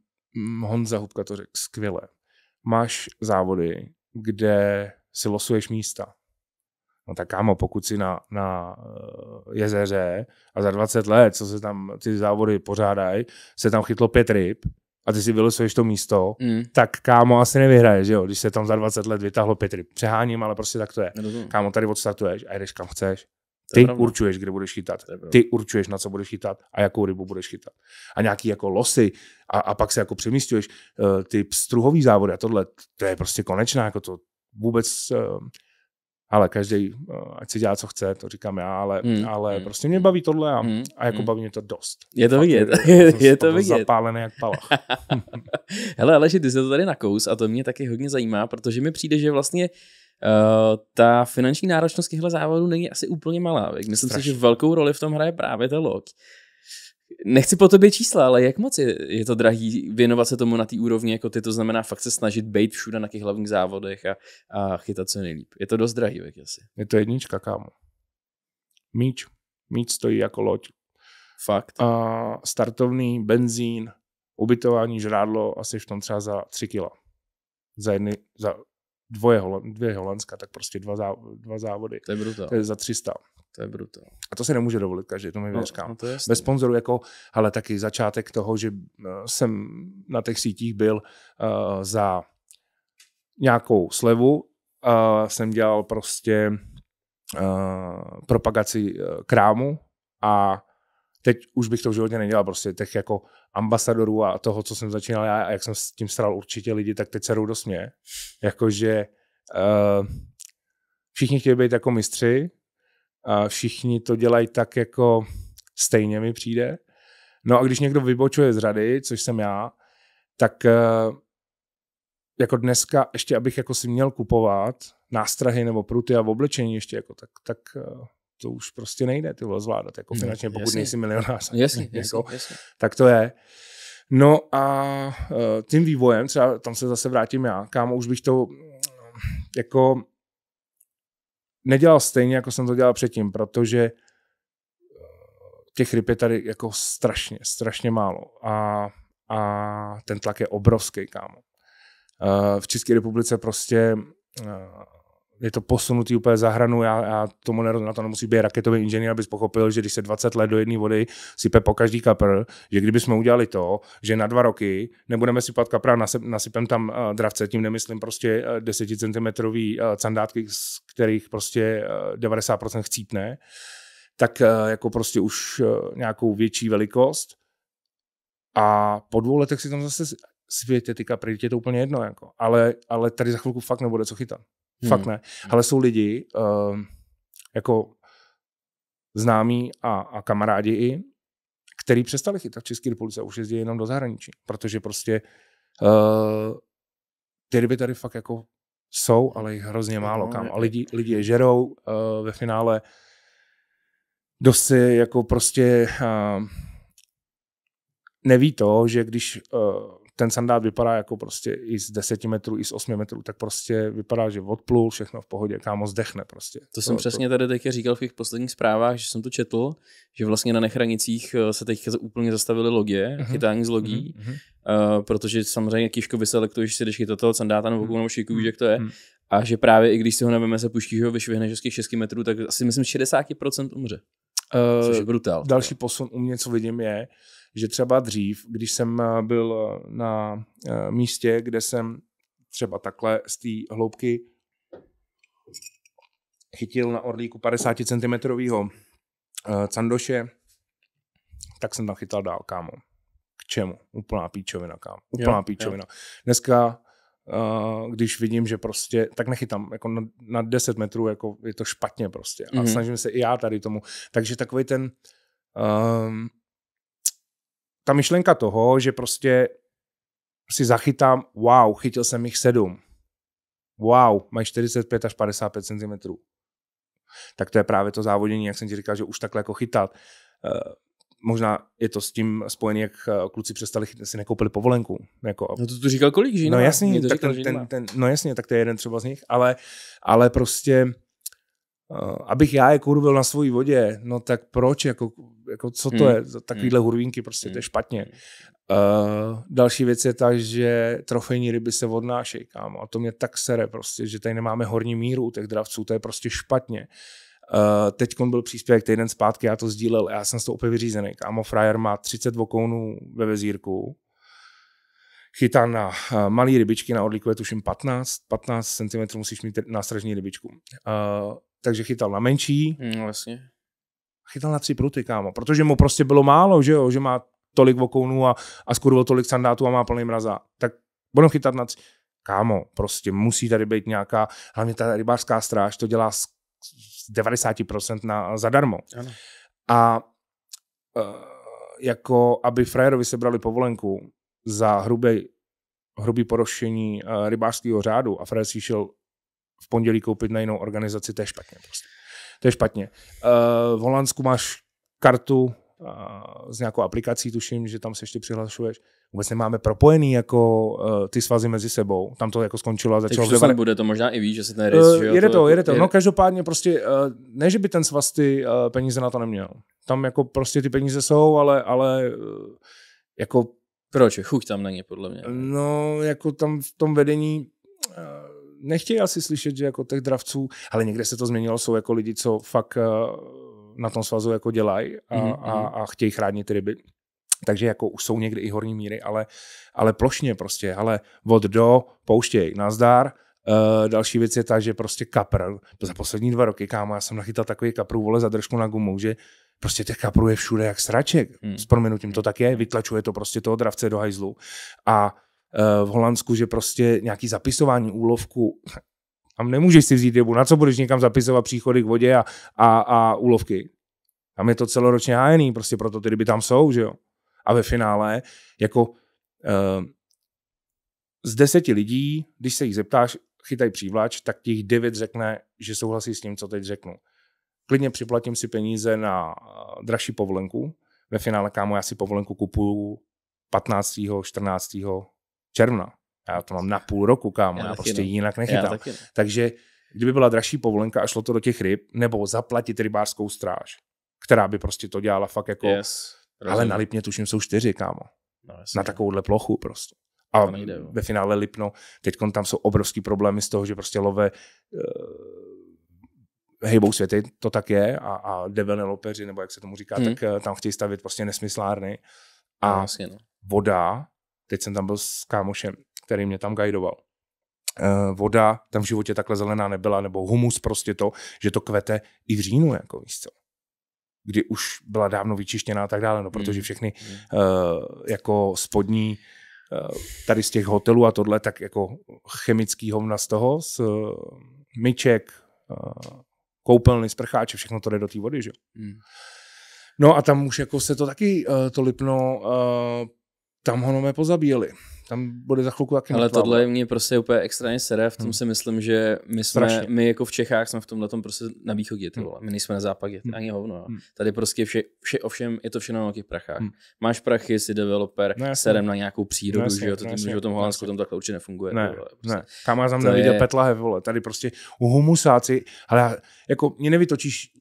Honza Hubka to řekl skvěle. Máš závody, kde si losuješ místa. No tak kámo, pokud si na, na eh, jezeře a za 20 let, co se tam ty závody pořádají, se tam chytlo pět ryb, a ty si vylosuješ to místo, mm. tak kámo asi nevyhraje, že jo? Když se tam za 20 let vytáhlo pět ryb. Přeháním, ale prostě tak to je. Nerozumím. Kámo, tady odstartuješ a jdeš kam chceš. Ty určuješ, kde budeš chytat. Ty určuješ, na co budeš chytat a jakou rybu budeš chytat. A nějaký jako losy a, a pak se jako přemístuješ. Uh, ty struhový závody a tohle, to je prostě konečná, jako to vůbec... Uh, ale každý, eh, ať si dělá, co chce, to říkám já, ale, hmm. ale hmm. prostě mě baví tohle a, hmm. a jako hmm. baví mě to dost. Je to vidět. Jako je, je to vidět. Zapálený jak palach. Hele, že ty jsi to tady nakous a to mě taky hodně zajímá, protože mi přijde, že vlastně Uh, ta finanční náročnost těchto závodů není asi úplně malá. Myslím Strašný. si, že velkou roli v tom hraje právě ta loď nechci po tobě čísla, ale jak moc je, je to drahý věnovat se tomu na té úrovni, jako ty, to znamená fakt se snažit být všude na těch hlavních závodech a, a chytat co nejlíp. Je to dost drahý, věk asi. Je to jednička, kámo. Míč. Míč stojí jako loď. Fakt. A startovný, benzín, ubytování, žrádlo, asi v tom třeba za 3 kilo. Za, jedny, za dvoje, dvě Holandska, tak prostě dva, zá, dva závody. To je brutál. To je za 300. To je brutál. A to se nemůže dovolit každý, to mi no, No to Bez sponzoru jako, ale taky začátek toho, že eh, jsem na těch sítích byl uh, za nějakou slevu, uh, jsem dělal prostě uh, propagaci uh, krámu a teď už bych to v životě nedělal, prostě těch jako ambasadorů a toho, co jsem začínal já a jak jsem s tím stral určitě lidi, tak teď se jdou do směje. Jakože uh, všichni chtějí být jako mistři, a všichni to dělají tak jako stejně mi přijde. No a když někdo vybočuje z rady, což jsem já, tak uh, jako dneska, ještě abych jako si měl kupovat nástrahy nebo pruty a v oblečení ještě jako tak, tak uh, to už prostě nejde ty vole, zvládat, jako mm, finančně, pokud jasně. nejsi milionář. Jasně, jako, jasně, jako, jasně. Tak to je. No a eh, tím vývojem, třeba tam se zase vrátím já, kámo, už bych to jako nedělal stejně, jako jsem to dělal předtím, protože eh, těch ryb je tady jako strašně, strašně málo a, a ten tlak je obrovský, kámo. Eh, v České republice prostě je to posunutý úplně za hranu, já, já tomu nerozumím, na to nemusí být raketový inženýr, abys pochopil, že když se 20 let do jedné vody sype po každý kapr, že kdybychom udělali to, že na dva roky nebudeme sypat kapra, nasypem tam uh, dravce, tím nemyslím prostě uh, 10 cm uh, candátky, z kterých prostě uh, eh, 90% chcípne, tak uh, jako prostě už uh, nějakou větší velikost a po dvou letech si tam zase světě ty kapry, je to úplně jedno, jako. ale, ale tady za chvilku fakt nebude co chytat. Hmm. Fakt ne. Hmm. Ale jsou lidi, uh, jako známí a, a kamarádi i, který přestali chytat v České republice a už jezdí jenom do zahraničí, protože prostě uh, ty ryby tady fakt jako jsou, ale jich hrozně no, málo no, kam. A lidi, lidi je žerou uh, ve finále. Dost si jako prostě uh, neví to, že když uh, ten sandát vypadá jako prostě i z 10 metrů, i z 8 metrů, tak prostě vypadá, že odplul, všechno v pohodě, kámo zdechne prostě. To, to jsem to, přesně tady teď říkal v těch posledních zprávách, že jsem to četl, že vlastně na nechranicích eh, se teď úplně zastavily logie, uh-huh. Mhm. chytání z logí, uh-huh. Mhm, mhm. eh, uh, protože samozřejmě kiško vyselektuješ si, když chytat toho sandáta nebo uh-huh. šiku, uh-huh. jak to je, uh-huh. a že právě i když si ho nevíme, se že ho, vyšvihneš z těch 6 metrů, tak asi myslím 60% umře. Uh, což je brutál. Další posun u mě, co vidím, je, že třeba dřív, když jsem eh, byl eh, na eh, místě, kde jsem třeba takhle z té hloubky chytil na orlíku 50 cm candoše, tak jsem tam chytal dál, kámo. K čemu? Úplná píčovina, kámo. Úplná jo, píčovina. Jo. Dneska když vidím, že prostě, tak nechytám, jako na, na 10 metrů, jako je to špatně prostě. A mm-hmm. snažím se i já tady tomu. Takže takový ten, um, ta myšlenka toho, že prostě si zachytám, wow, chytil jsem jich sedm. Wow, mají 45 až 55 cm. Tak to je právě to závodění, jak jsem ti říkal, že už takhle jako chytat. Eh, možná je to s tím spojené, jak eh, kluci přestali chytat, si nekoupili povolenku. Jako, no to tu říkal kolik, že No jasně, tak, ten, ten, ten, no jasně, tak to je jeden třeba z nich, ale, ale prostě Eh, abych já je kurvil na svojí vodě, no tak proč, jako, jako co to hmm. je, takovýhle hurvínky, prostě hmm. to je hmm. špatně. Uh, další věc je ta, že trofejní ryby se odnášejí, kámo, a to mě tak sere prostě, že tady nemáme horní míru u těch dravců, to je prostě špatně. Uh, teď byl příspěvek týden zpátky, já to sdílel, já jsem s to opět vyřízený. Kámo, frajer má 30 vokounů ve vezírku, chytá na eh, malé rybičky, na orlíku je tuším 15, 15 cm musíš mít stražní rybičku. Uh, takže chytal na menší. Mm, vlastně. Chytal na tři pruty, kámo, protože mu prostě bylo málo, že jo, že má tolik vokounů a, a skurvil tolik sandátů a má plný mraza. Tak budeme chytat na tři. Kámo, prostě musí tady být nějaká, hlavně ta rybářská stráž to dělá z 90% na, zadarmo. Ano. A uh, jako, aby frajerovi sebrali povolenku, za hrubé, hrubý porušení eh, rybářského řádu a Fred si šel v pondělí koupit na jinou organizaci, to je špatně. Prostě. To je špatně. Eh, v Holandsku máš kartu eh, s nějakou aplikací, tuším, že tam se ještě přihlašuješ. Vůbec nemáme propojený jako uh, ty svazy mezi sebou. Tam to jako skončilo a začalo... Teď to bude to možná i víš, že se ten rejs... Uh, jede to, to, jako jede to. Jede. No každopádně prostě, uh, ne, že by ten svaz ty uh, peníze na to neměl. Tam jako prostě ty peníze jsou, ale, ale uh, jako proč chuť tam není, podle mě? No, jako tam v tom vedení eh, nechtějí asi slyšet, že jako těch dravců, ale někde se to změnilo, jsou jako lidi, co fakt eh, na tom svazu jako dělají a, mm-hmm. a, mhm. a chtějí chránit ryby. Takže jako už jsou někdy i horní míry, ale, ale plošně prostě, ale od do, pouštěj, nazdár. Uh, eh, další věc je ta, že prostě kapr, za poslední dva roky, kámo, já jsem nachytal takový kaprů, vole, zadržku na gumu, že prostě těch kaprů je všude jak sraček. Hmm. S proměnutím to tak je, vytlačuje to prostě toho dravce do hajzlu. A e, v Holandsku, že prostě nějaký zapisování úlovku, tam nemůžeš si vzít rybu, na co budeš někam zapisovat příchody k vodě a, a, a úlovky. Tam je to celoročně hájený, prostě proto ty ryby tam jsou, že jo. A ve finále, jako e, z deseti lidí, když se jich zeptáš, chytaj přívlač, tak těch devět řekne, že souhlasí s tím, co teď řeknu klidně připlatím si peníze na eh, dražší povolenku. Ve finále, kámo, já si povolenku kupuju 15. 14. června. Já to mám na půl roku, kámo, já, já prostě ne. No. jinak nechytám. Ne. No. Takže kdyby byla dražší povolenka a šlo to do těch ryb, nebo zaplatit rybářskou stráž, která by prostě to dělala fakt jako... Yes, ale na Lipně tuším jsou čtyři, kámo. No, jasný. na takovouhle plochu prostě. A nejde, no. ve finále Lipno, teď tam jsou obrovský problémy z toho, že prostě love uh, hejbou světy, to tak je, a, a developeři, nebo jak se tomu říká, hmm. tak eh, tam chtějí stavit prostě nesmyslárny. No, a no, vlastně, no. voda, teď jsem tam byl s kámošem, který mě tam guidoval. Eh, voda tam v životě takhle zelená nebyla, nebo humus prostě to, že to kvete i v říjnu, jako víš co kdy už byla dávno vyčištěná a tak dále, no protože hmm. všechny hmm. uh, jako spodní uh, tady z těch hotelů a tohle, tak jako chemický hovna z toho, z uh, myček, uh, koupelny, sprcháče, všechno to jde do té vody, že jo. Hmm. No a tam už jako se to taky uh, to lipno uh, tam ho nové pozabíjeli. Tam bude za chvilku taky Ale tohle mě prostě úplně extrémně sere, v tom hmm. si myslím, že my jsme, Strašně. my jako v Čechách jsme v tomhle tom prostě na východě, ty hmm. vole. my nejsme na západě, hmm. ani hovno. No. Hmm. Tady prostě vše, vše, ovšem je to všechno na velkých prachách. Hmm. Máš prachy, jsi developer, no serem na nějakou přírodu, ne, no, že jo, to no, tím, že o tom Holandsku tam takhle určitě nefunguje. Ne, vole, prostě. ne. Tam má tam neviděl je... petlahe, vole, tady prostě u humusáci, ale jako mě nevytočíš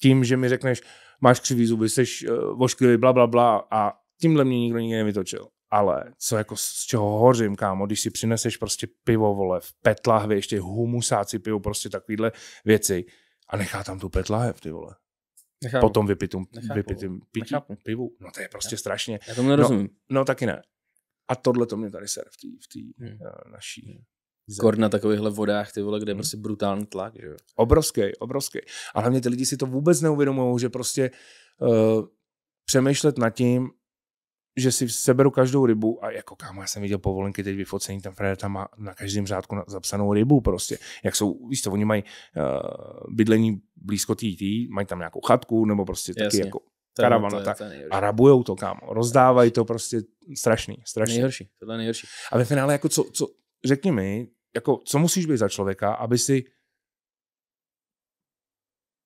tím, že mi řekneš, máš křivý zuby, jsi uh, ošklivý, bla, bla, bla a tímhle mě nikdo nikdy nevytočil. Ale co jako z čeho hořím, kámo, když si přineseš prostě pivo, vole, v petlahvi, ještě humusáci pivo, prostě takovýhle věci a nechá tam tu petlahev, ty vole. Nechápu. Potom vypitum, nechápu. vypitým pití, nechápu. pivu. No to je prostě já, strašně. Já to nerozumím. No, no taky ne. A tohle to mě tady ser v té v hmm. uh, naší hmm. Kor na takovýchhle vodách, ty vole, kde je hmm. prostě brutální tlak. Že? Obrovský, obrovský. A hlavně ty lidi si to vůbec neuvědomují, že prostě uh, přemýšlet nad tím, že si seberu každou rybu a jako kámo, já jsem viděl povolenky teď vyfocení, ten Frér tam má na každém řádku zapsanou rybu prostě. Jak jsou, víš to, oni mají uh, bydlení blízko TT, mají tam nějakou chatku nebo prostě Jasně. taky jako karavan tak. A rabujou to, kámo. Rozdávají to prostě strašný, strašný. Nejhorší, tohle je nejhorší. A ve finále jako co, co řekni mi, jako co musíš být za člověka, aby si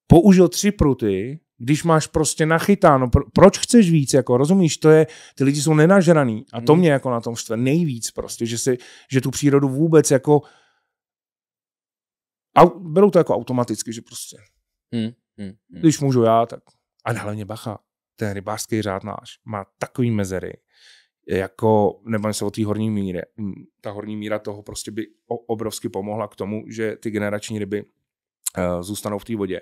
použil tři pruty když máš prostě nachytáno, pro, proč chceš víc, jako rozumíš, to je, ty lidi jsou nenažraný a to mhm. mě jako na tom štve nejvíc prostě, že, si, že tu přírodu vůbec jako a berou to jako automaticky, že prostě hmm, hmm, hmm. když můžu já, tak a hlavně bacha, ten rybářský řád náš má takový mezery, jako, nebo se o té horní míře, ta horní míra toho prostě by obrovsky pomohla k tomu, že ty generační ryby uh, zůstanou v té vodě,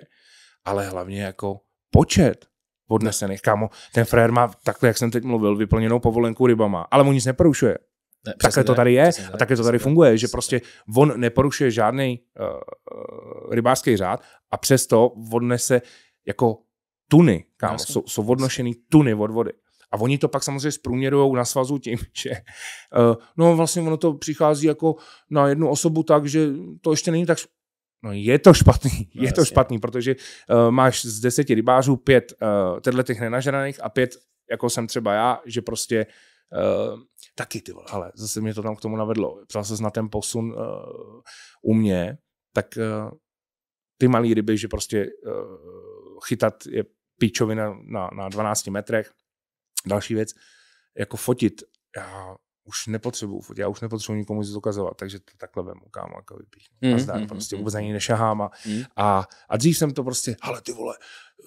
ale hlavně jako počet odnesených, kámo, ten frér má takhle, jak jsem teď mluvil, vyplněnou povolenku rybama, ale mu nic neporušuje. Ne, takhle to tady je a takhle to tady funguje, že prostě on neporušuje žádný uh, eh, rybářský řád a přesto odnese jako tuny, kámo, jsou, jsou odnošený tuny od vody. A oni to pak samozřejmě zprůměrují na svazu tím, že uh, no vlastně ono to přichází jako na jednu osobu tak, že to ještě není tak No je to špatný, je to jasně. špatný, protože uh, máš z deseti rybářů pět uh, eh, těchto těch nenažraných a pět, jako jsem třeba já, že prostě uh, taky ty vole, ale zase mě to tam k tomu navedlo. Ptal se na ten posun uh, u mě, tak uh, ty malé ryby, že prostě uh, chytat je píčovina na, na 12 metrech. Další věc, jako fotit. Já už nepotřebuju furt, já už nepotřebuji nikomu nic dokazovat, takže to takhle vemu, kámo, jako vypíchnu. Mm, a zdá, mm, prostě mhm. vůbec ani nešahám a, mm. a, a dřív jsem to prostě, ale ty vole, eh,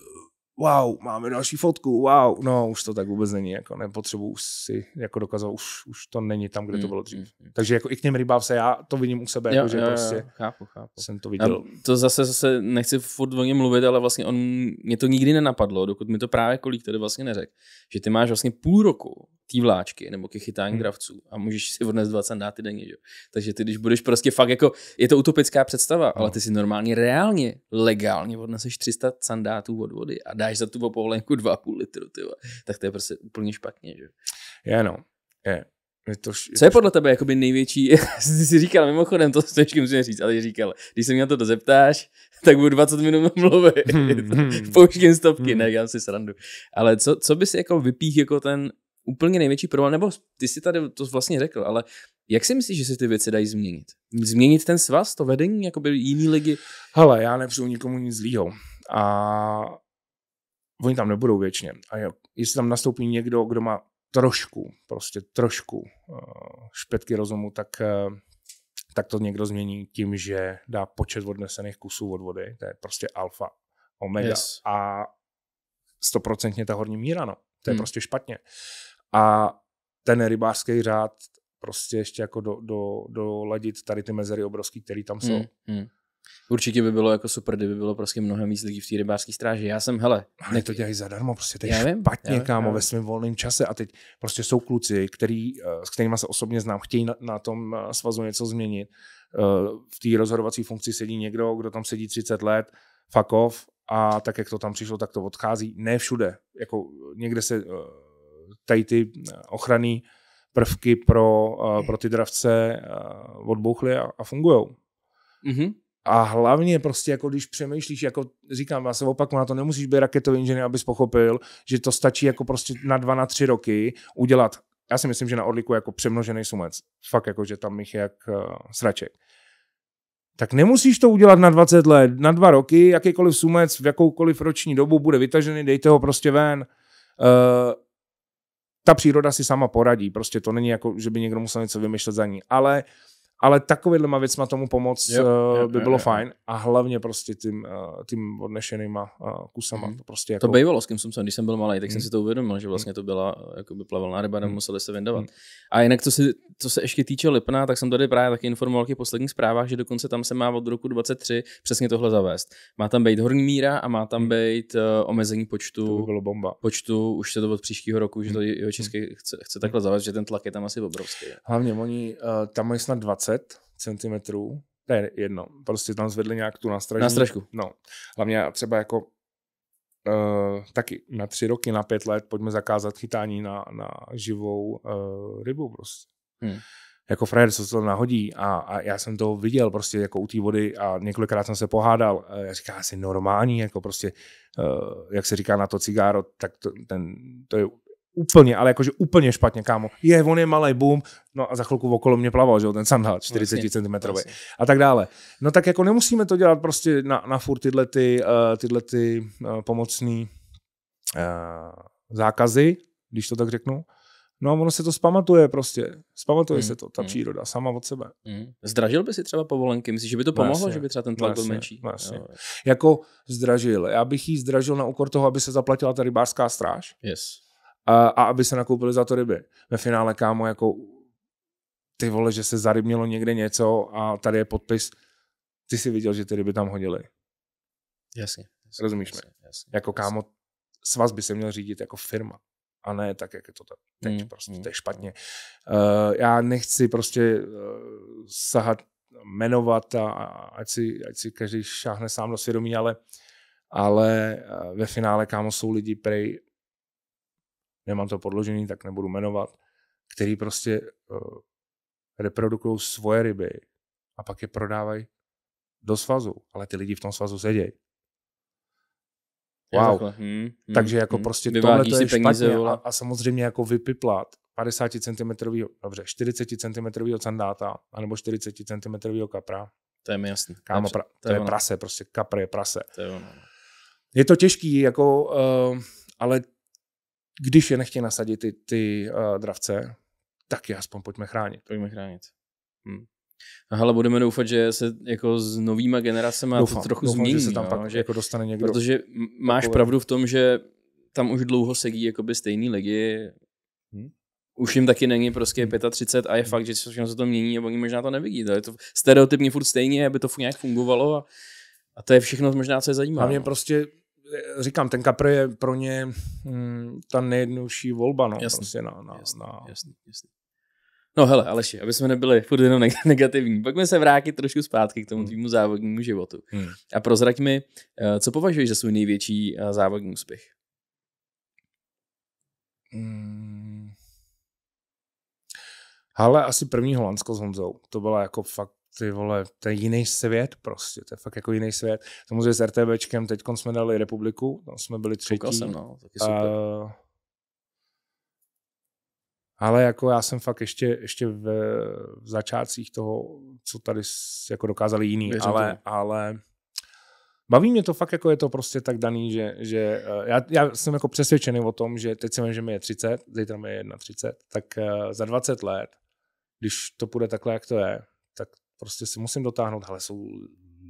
wow, máme další fotku, wow, no už to tak vůbec není, jako nepotřebuju už si jako dokazovat, už, už to není tam, kde to mhm, bylo mhm, dřív. Mm, mm, Takže jako i k něm rybám se já to vidím u sebe, jo, jako, že jo, prostě jo, chápu, chápu. jsem to viděl. A to zase, zase nechci furt o něm mluvit, ale vlastně on, mě to nikdy nenapadlo, dokud mi to právě kolik tady vlastně neřekl, že ty máš vlastně půl roku té vláčky nebo ke chytání hmm. dravců a můžeš si odnes 20 sandáty denně. Že? Takže ty, když budeš prostě fakt jako, je to utopická představa, no. ale ty si normálně, reálně, legálně odneseš 300 sandátů od vody a dáš za tu povolenku 2,5 litru, tyva. tak to je prostě úplně špatně. Že? Yeah, no. Je. Je to, je Co je podle tebe jakoby největší, jsi si říkal mimochodem, to ještě musím říct, ale říkal, když se mě na to dozeptáš, tak budu 20 minut mluvit, hmm, hmm. pouštím stopky, hmm. ne, já si srandu. Ale co, co bys jako vypích jako ten úplně největší problém, nebo ty si tady to vlastně řekl, ale jak si myslíš, že se ty věci dají změnit? Změnit ten svaz, to vedení, jako by jiný ligy? Hele, já nepřeju nikomu nic zlýho. A oni tam nebudou věčně. A jo, jestli tam nastoupí někdo, kdo má trošku, prostě trošku eh, špetky rozumu, tak, eh, tak to někdo změní tím, že dá počet odnesených kusů od vody. To je prostě alfa, omega yes. a stoprocentně ta horní míra, no. To je hmm. prostě špatně a ten rybářský řád prostě ještě jako do, do, tady ty mezery obrovský, které tam jsou. Hmm, hmm. Určitě by bylo jako super, kdyby bylo prostě mnohem víc lidí v té rybářské stráži. Já jsem, hele. Ale nek... to dělají zadarmo, prostě teď já vím, špatně, já vím, kámo, já ve svém volném čase. A teď prostě jsou kluci, který, eh, s kterými se osobně znám, chtějí na, na tom eh, svazu něco změnit. Eh, v té rozhodovací funkci sedí někdo, kdo tam sedí 30 let, fakov, a tak, jak to tam přišlo, tak to odchází. Ne všude. Jako někde se tady ty eh, ochranné prvky pro, eh, pro ty dravce eh, odbouchly a, a fungují. Mm-hmm. A hlavně prostě jako když přemýšlíš, jako říkám, já se opakuju, na to nemusíš být raketový inženýr, abys pochopil, že to stačí jako prostě na dva, na tři roky udělat. Já si myslím, že na Orliku jako přemnožený sumec. Fakt jako, že tam jich jak uh, sraček. Tak nemusíš to udělat na 20 let, na dva roky, jakýkoliv sumec v jakoukoliv roční dobu bude vytažený, dejte ho prostě ven. Uh, ta příroda si sama poradí, prostě to není jako, že by někdo musel něco vymýšlet za ní, ale ale takovýhlema věcma tomu pomoc yep, eh, yep, by bylo yep, fajn a hlavně prostě tím, eh, tím odnešenýma eh, kusama. Mm. To, prostě jako... to bývalo, s kým jsem se, když jsem byl malý, tak mm. jsem mhm. si to uvědomil, že vlastně mhm. to byla by plavelná ryba, mm. museli se vendovat. Mm. A jinak, co se, co se ještě týče Lipna, tak jsem tady právě taky informoval v posledních zprávách, že dokonce tam se má od roku 23 přesně tohle zavést. Má tam být horní míra a má tam mhm. být omezení počtu. To by bylo bomba. Počtu už se to od příštího roku, že to jeho český chce, chce takhle zavést, že ten tlak je tam asi obrovský. Hlavně oni tam mají snad 20 20 cm, ne, jedno, prostě tam zvedli nějak tu nástražku. Nástražku. No, hlavně třeba jako Uh, taky na tři roky, na pět let, pojďme zakázat chytání na, na živou uh, rybu prostě. Hmm. Jako frajer, co to nahodí a, a já jsem to viděl prostě jako u té vody a několikrát jsem se pohádal. Eh, já říkám, asi normální, jako prostě, uh, jak se říká na to cigáro, tak to, ten, to je úplně, ale jakože úplně špatně, kámo. Je, on je malý, boom, no a za chvilku okolo mě plaval, že jo, ten sandál 40 vlastně, cm vlastně. a tak dále. No tak jako nemusíme to dělat prostě na, na furt tyhle ty, uh, tyhle ty uh, pomocný uh, zákazy, když to tak řeknu. No a ono se to spamatuje prostě. Spamatuje mm. se to, ta mm. příroda, sama od sebe. Mm. Zdražil by si třeba povolenky? Myslíš, že by to no, pomohlo, vlastně, že by třeba ten tlak vlastně, byl no, menší? Vlastně. Jo. Jako zdražil. Já bych ji zdražil na úkor toho, aby se zaplatila ta rybářská stráž. Yes a, a aby se nakoupili za to ryby. Ve finále, kámo, jako ty vole, že se zarybnilo někde něco a tady je podpis, ty si viděl, že ty ryby tam hodili. Jasně. jasně Rozumíš jasně, mi? Jasně, jako jasně. kámo, svaz by se měl řídit jako firma a ne tak, jak je to teď mm, prostě, mm. to je špatně. Uh, já nechci prostě uh, sahat, jmenovat a, a ať, si, ať si každý šáhne sám do svědomí, ale, ale uh, ve finále, kámo, jsou lidi, prej nemám to podložený, tak nebudu jmenovat, který prostě uh, reprodukují svoje ryby a pak je prodávají do svazu, ale ty lidi v tom svazu sedějí. Wow. Hmm, hmm, Takže jako hmm, prostě tohle to je špatně a, a samozřejmě jako vypiplat 50 cm, dobře, 40 cm sandáta, anebo 40 cm kapra. To je mi jasný. Kámo, pra, to, je, to je prase, prostě kapra je prase. To je, ono. No. je to těžký, jako, uh, ale když je nechtějí nasadit ty, ty uh, dravce, tak je aspoň pojďme chránit. Pojďme chránit. Hmm. A budeme doufat, že se jako s novýma generacemi to trochu doufám, změní. Že se tam jo, no, pak že, jako dostane někdo. Protože máš takové. pravdu v tom, že tam už dlouho sedí jakoby stejný lidi. Hmm? Už jim taky není prostě 35 hm. a je hm. fakt, že všechno se to mění a oni možná to nevidí. To je to stereotypně furt stejně, aby to nějak fungovalo a, a to je všechno možná, co je zajímavé. A mě no. prostě říkám, ten kapr je pro ně mm, ta nejjednodušší volba, no, jasný, prostě na, na, jasný, na... Jasný, jasný. No hele, Aleši, aby jsme nebyli furt jenom negativní, pojďme se vrátit trošku zpátky k tomu hmm. tvýmu závodnímu životu. Hmm. A prozrať mi, eh, co považuješ za svůj největší eh, závodní úspěch? Hmm. Ale asi první Holandsko s Honzou. To byla jako fakt ty vole, to je jiný svět prostě, to je fakt jako jiný svět. Samozřejmě s RTBčkem teď jsme dali republiku, tam jsme byli třetí. Koukal jsem, no, taky super. A, ale jako já jsem fakt ještě, ještě v, v začátcích toho, co tady jako dokázali jiní, Věřím ale, tomu. ale baví mě to fakt, jako je to prostě tak daný, že, že eh, já, já, jsem jako přesvědčený o tom, že teď si vím, že mi je 30, zítra mi je 31, tak eh, za 20 let, když to půjde takhle, jak to je, tak prostě si musím dotáhnout, ale jsou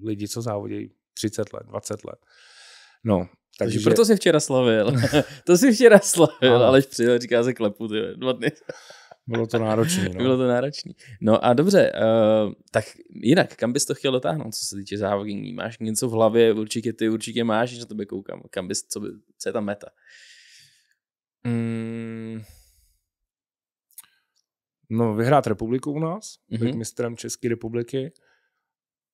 lidi, co závodí, 30 let, 20 let. No, takže... Proto si včera slavil. to si včera slavil, ale když přijel, říká se klepu, ty dva dny. Bylo to náročné. No. Bylo to náročné. No a dobře, uh, tak jinak, kam bys to chtěl dotáhnout, co se týče závodění? Máš něco v hlavě, určitě ty určitě máš, že na tebe koukám. Kam bys, co, by, co je ta meta? Mm, No, vyhrát republiku u nás, mm-hmm. mistrem České republiky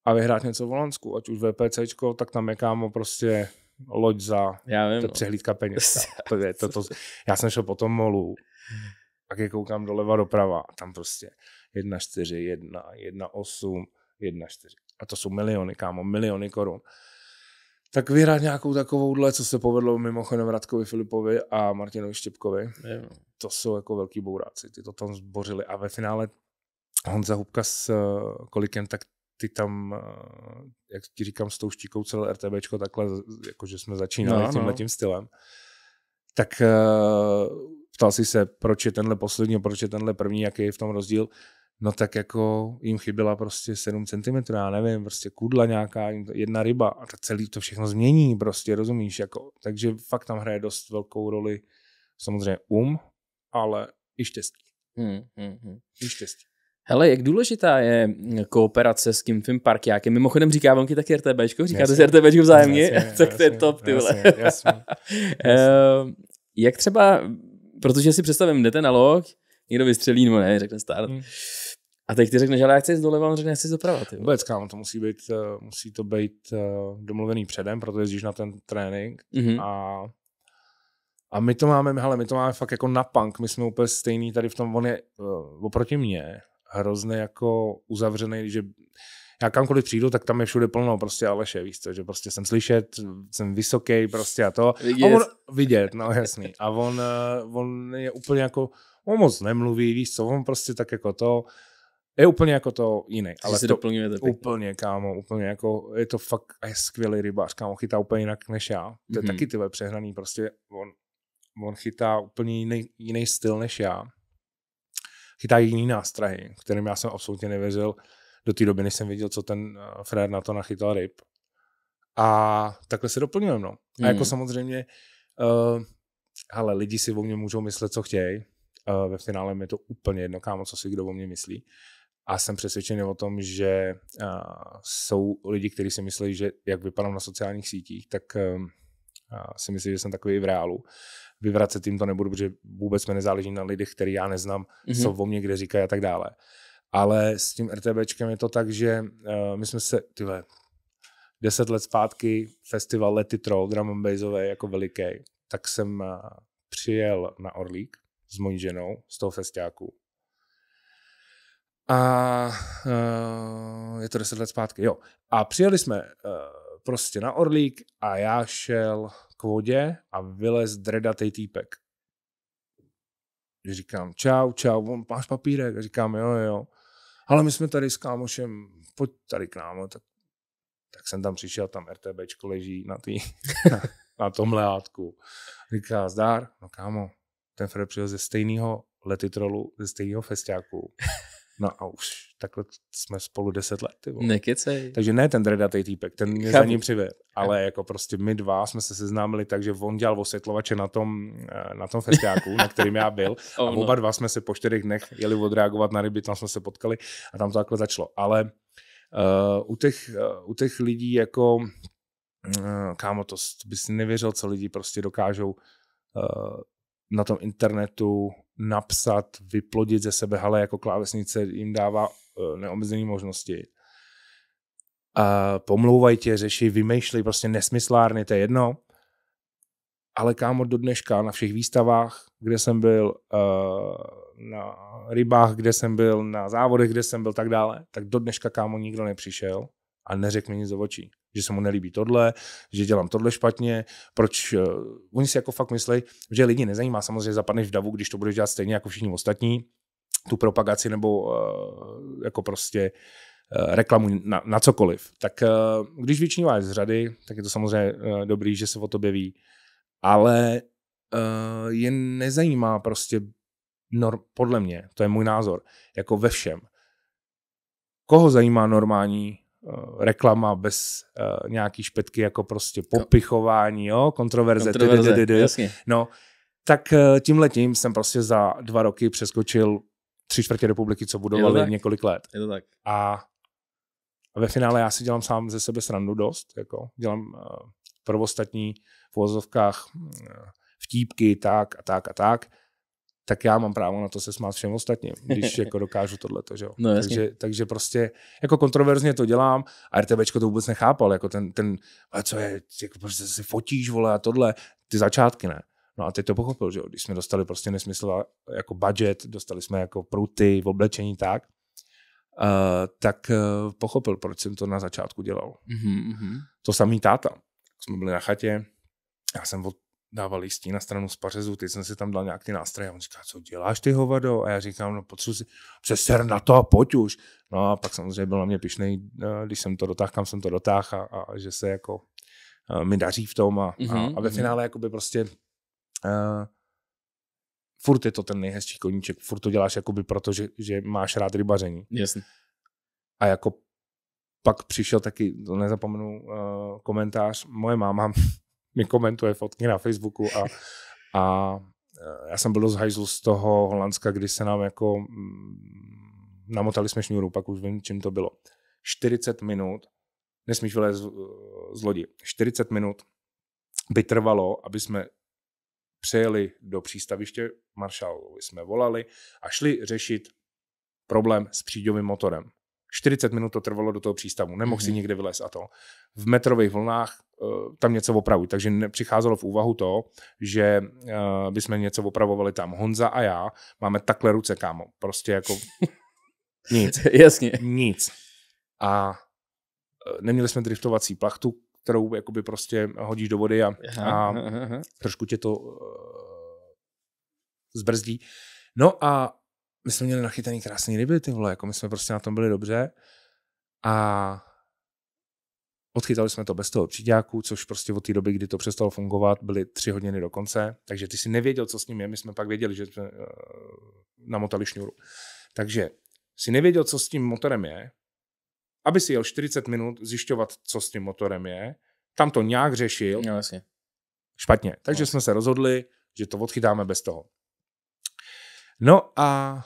a vyhrát něco v Holandsku, ať už VPCčko, tak tam je kámo prostě loď za já vím, to no. přehlídka peněz. to je, to, to, já jsem šel po tom molu, pak je koukám doleva doprava a tam prostě 1, 4, 1, 1, 8, 1, 4. A to jsou miliony, kámo, miliony korun tak vyhrát nějakou takovouhle, co se povedlo mimochodem Radkovi Filipovi a Martinovi Štěpkovi. Je. No. To jsou jako velký bouráci, ty to tam zbořili. A ve finále Honza Hubka s eh, Kolikem, tak ty tam, eh, jak ti říkám, s tou štíkou celé RTBčko, takhle, jakože jsme začínali no, no. tímhle no. tím stylem. Tak eh, ptal si se, proč je tenhle poslední, proč je tenhle první, jaký je v tom rozdíl no tak jako jim chyběla prostě 7 cm, já nevím, prostě kudla nějaká, jedna ryba a to celý to všechno změní, prostě rozumíš, jako, takže fakt tam hraje dost velkou roli samozřejmě um, ale i štěstí. Hmm, hmm, hmm. I štěstí. Hele, jak důležitá je kooperace s Kimfim Parkiákem? Mimochodem říká vám taky RTBčko, říkáte si RTBčko vzájemně, jasně, tak to je top, ty vole. Jasně, jasně, jasně. Eh, jak třeba, protože si představím, jdete na loď, někdo vystřelí nebo ne, řekne start. Hmm a teď ty řekneš, ale já chci jít doleva, on řekne, já chci doprava. Ty. Vůbec, kámo, to musí, být, eh, musí to být eh, domluvený předem, protože jezdíš na ten trénink mm-hmm. a a my to máme, hele, my to máme fakt jako na punk, my jsme úplně stejný tady v tom, on je uh, oproti mně hrozně jako uzavřený, že já kamkoliv přijdu, tak tam je všude plno prostě Aleše, víš co, že prostě jsem slyšet, jsem vysoký prostě a to. Vidět. A on, vidět, no jasný. A on, uh, on je úplně jako, on moc nemluví, víš co, on prostě tak jako to, je úplně jako to jiný. Ale si to úplně, pěkně. Úplně, kámo, úplně jako, je to fakt je skvělý rybář, kámo, chytá úplně jinak než já. To je mm-hmm. taky tyhle přehnaný, prostě on, on chytá úplně jiný, jiný styl než já. Chytá jiný nástrahy, kterým já jsem absolutně nevěřil do té doby, než jsem viděl, co ten eh, Fred na to nachytal ryb. A takhle se doplňuje mnou. mm A jako mhm. samozřejmě, uh, eh, ale lidi si o mě můžou myslet, co chtějí, uh, ve finále mi je to úplně jedno, kámo, co si kdo o mě myslí. A jsem přesvědčený o tom, že uh, jsou lidi, kteří si myslí, že jak vypadám na sociálních sítích, tak uh, si myslí, že jsem takový v reálu. Vyvracet tím to nebudu, protože vůbec mi nezáleží na lidech, který já neznám, mm-hmm. co mhm. o mě kde říkají a tak dále. Ale s tím RTBčkem je to tak, že uh, my jsme se, tyhle, deset let zpátky, festival Lety Troll, drum and bassové, jako veliký, tak jsem uh, přijel na Orlík s mojí ženou z toho festiáku a uh, je to deset let zpátky, jo. A přijeli jsme uh, prostě na Orlík a já šel k vodě a vylez dredatej týpek. Říkám, čau, čau, on, máš papírek? A říkám, jo, jo. Ale my jsme tady s kámošem, pojď tady k nám. Tak, tak jsem tam přišel, tam RTBčko leží na, tý, na, na tom leátku. Říká, zdár, no kámo, ten Fred přijel ze stejného letitrolu, ze stejného festiáku. No a už takhle jsme spolu deset let. Ty Nekecej. Takže ne ten dredatý týpek, ten mě Chápu. za ním přivedl. Ale Chápu. jako prostě my dva jsme se seznámili tak, že on dělal osvětlovače na tom, eh, na tom festiáku, na kterým já byl. oh, a oba dva jsme se po čtyřech dnech jeli odreagovat na ryby, tam jsme se potkali a tam to takhle začalo. Ale uh, u, těch, uh, u těch lidí jako, uh, kámo, to bys nevěřil, co lidi prostě dokážou uh, na tom internetu napsat, vyplodit ze sebe, ale jako klávesnice jim dává eh, neomezené možnosti. A pomlouvají tě, řeší, vymýšlej prostě nesmyslárny, to je jedno. Ale kámo, do dneška na všech výstavách, kde jsem byl, eh, na rybách, kde jsem byl, na závodech, kde jsem byl, tak dále, tak do dneška kámo nikdo nepřišel a neřekl mi nic do očí že se mu nelíbí tohle, že dělám tohle špatně, proč uh, oni si jako fakt myslí, že lidi nezajímá, samozřejmě zapadneš v davu, když to budeš dělat stejně jako všichni ostatní, tu propagaci nebo uh, jako prostě eh, reklamu na, na cokoliv. Tak když vyčníváš z řady, tak je to samozřejmě dobrý, že se o tobě ví, ale uh, je nezajímá prostě, norm podle mě, to je můj názor, jako ve všem. Koho zajímá normální Eh, reklama bez uh, nějaký špetky jako prostě popichování, jo, kontroverze, kontroverze ddy, ddy, ddy, no, tak eh, tím letím jsem prostě za dva roky přeskočil tři čtvrtě republiky, co budovali několik let. Je to tak. A ve finále já si dělám sám ze sebe srandu dost, jako dělám uh, prvostatní v vozovkách uh, vtípky, tak a tak a tak tak já mám právo na to se smát všem ostatním, když jako dokážu tohleto, že jo. No, takže, takže, prostě jako kontroverzně to dělám a RTBčko to vůbec nechápal, jako ten, ten a co je, jako prostě si fotíš, vole, a tohle, ty začátky ne. No a teď to pochopil, že jo, když jsme dostali prostě nesmysl jako budget, dostali jsme jako pruty v oblečení tak, uh, tak uh, pochopil, proč jsem to na začátku dělal. Mm-hmm. To samý táta. Jsme byli na chatě, já jsem od dával listí na stranu z pařezu, teď jsem si tam dal nějak ty nástroje a on říká, co děláš ty hovado? A já říkám, no potřebuji si, přeser na to a pojď už. No a pak samozřejmě byl na mě pišnej, eh, když jsem to dotáhl, kam jsem to dotáhl a, a že se jako eh, mi daří v tom a, mm-hmm. a, mhm, a ve mhm. finále jakoby prostě a, eh, furt je to ten nejhezčí koníček, furt to děláš jakoby proto, že, že máš rád rybaření. Jasně. A jako pak přišel taky, to nezapomenu, uh, komentář, moje máma mi komentuje fotky na Facebooku a, a e, já jsem byl dost hajzl z toho Holandska, kdy se nám jako mm, namotali jsme šňůru, pak už vím, čím to bylo. 40 minut, nesmíš vylézt z lodi, 40 minut by trvalo, aby jsme přejeli do přístaviště, maršálovi jsme volali a šli řešit problém s příďovým motorem. 40 minut to trvalo do toho přístavu, nemohl mm-hmm. si mhm. někde vylez a to. V metrových vlnách uh, tam něco opravují, takže přicházelo v úvahu to, že uh, bychom něco opravovali tam. Honza a já máme takhle ruce, kámo. Prostě jako nic. Jasně. Nic. A eh, neměli jsme driftovací plachtu, kterou jakoby prostě hodíš do vody a, aha, a aha. trošku tě to uh, zbrzdí. No a my jsme měli nachytaný krásný ryby, ty vole, jako my jsme prostě na tom byli dobře a odchytali jsme to bez toho přiďáku, což prostě od té doby, kdy to přestalo fungovat, byly tři hodiny do konce, takže ty si nevěděl, co s ním je, my jsme pak věděli, že jsme eh, namotali šňůru. Takže si nevěděl, co s tím motorem je, aby si jel 40 minut zjišťovat, co s tím motorem je, tam to nějak řešil. No, jasně. Špatně. Takže no. jsme se rozhodli, že to odchytáme bez toho. No a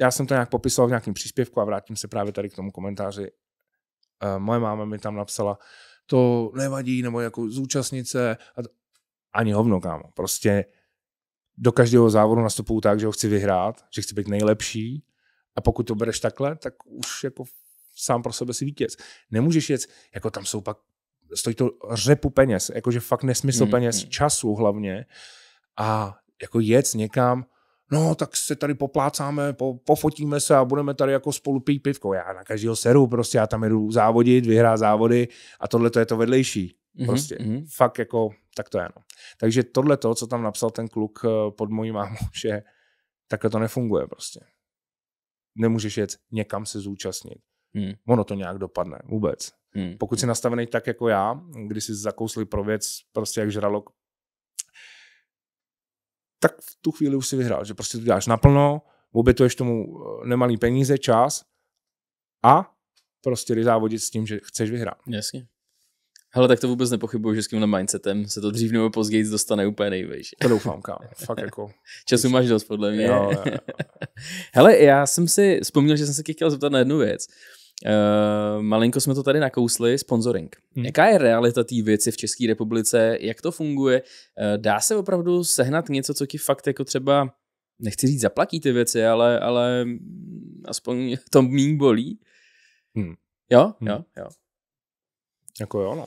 já jsem to nějak popisoval v nějakém příspěvku a vrátím se právě tady k tomu komentáři. Eh, moje máma mi tam napsala, to nevadí, nebo jako zúčastnice. A to... Ani hovno, kámo. Prostě do každého závodu nastupuju tak, že ho chci vyhrát, že chci být nejlepší a pokud to bereš takhle, tak už jako sám pro sebe si vítěz. Nemůžeš jet, jako tam jsou pak, stojí to řepu peněz, jakože fakt nesmysl mm, peněz, mm. času hlavně a jako jet někam, no tak se tady poplácáme, po, pofotíme se a budeme tady jako spolu pít pivko. Já na každého seru prostě, já tam jdu závodit, vyhrá závody a tohle to je to vedlejší. Mhm, prostě mm-hmm. fakt jako, tak to je no. Takže tohle to, co tam napsal ten kluk eh, pod mojí mámou, že takhle to nefunguje prostě. Nemůžeš jet někam se zúčastnit. Mm. Ono to nějak dopadne, vůbec. Mm. Pokud hmm. jsi nastavený tak jako já, kdy jsi zakousli pro věc, prostě jak žralok tak v tu chvíli už si vyhrál, že prostě to děláš naplno, obětuješ tomu eh, nemalý peníze, čas a prostě jdeš závodit s tím, že chceš vyhrát. Jasně. Hele, tak to vůbec nepochybuju, že s tímhle mindsetem se to dřív nebo později dostane úplně nejvejš. To doufám, kámo. Fakt jako. Času máš dost, podle mě. Jo, jo, jo. Hele, já jsem si vzpomněl, že jsem se tě chtěl zeptat na jednu věc. Eh, malinko jsme to tady nakousli, sponsoring. Hmm. Jaká je realita té věci v České republice, jak to funguje? Uh, dá se opravdu sehnat něco, co ti fakt jako třeba, nechci říct zaplatí ty věci, ale, ale aspoň to míň bolí? Hmm. Jo? Hmm. Jo? Jo. Jako jo, no.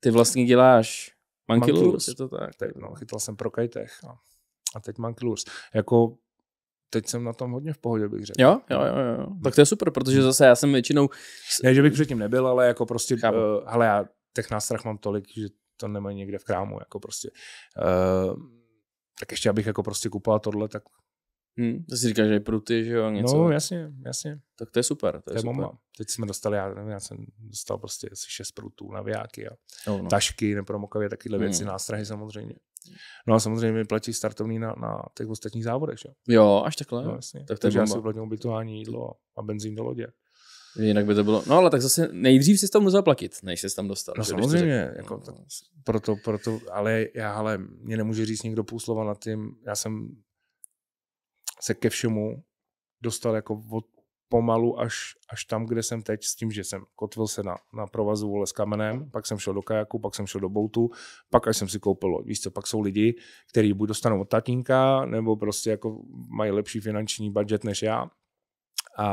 Ty vlastně děláš Mankilus, je to tak? Teď, no, chytal jsem pro kajtech a, no. a teď Mankilus. Jako teď jsem na tom hodně v pohodě, bych řekl. Jo, jo, jo, jo. Tak to je super, protože hmm. zase já jsem většinou... Ne, že bych předtím nebyl, ale jako prostě, uh, hele, já těch nástrah mám tolik, že to nemají někde v krámu, jako prostě. Uh, tak ještě, abych jako prostě kupoval tohle, tak... Hmm, to si říkáš, že je pruty, že jo, něco. No, jasně, jasně. Tak to je super, to je, to je super. Bomba. Teď jsme dostali, já nevím, já jsem dostal prostě asi šest prutů, navijáky a no, no. tašky, nepromokavě, takovéhle hmm. věci, nástrahy samozřejmě. No a samozřejmě mi platí startovní na, na těch ostatních závodech, že? Jo, až takhle. No, jasně. Tak Takže já si uplatňuji ubytování, jídlo a benzín do lodě. Jinak by to bylo. No ale tak zase nejdřív si tam musel platit, než se tam dostal. No samozřejmě, řek... jako no, to, proto, proto, ale já, ale mě nemůže říct někdo půl slova nad tím, já jsem se ke všemu dostal jako od pomalu až, až tam, kde jsem teď s tím, že jsem kotvil se na, na provazu vole s kamenem, pak jsem šel do kajaku, pak jsem šel do boutu, pak až jsem si koupil loď. Víš co, pak jsou lidi, kteří buď dostanou od tatínka, nebo prostě jako mají lepší finanční budget než já a,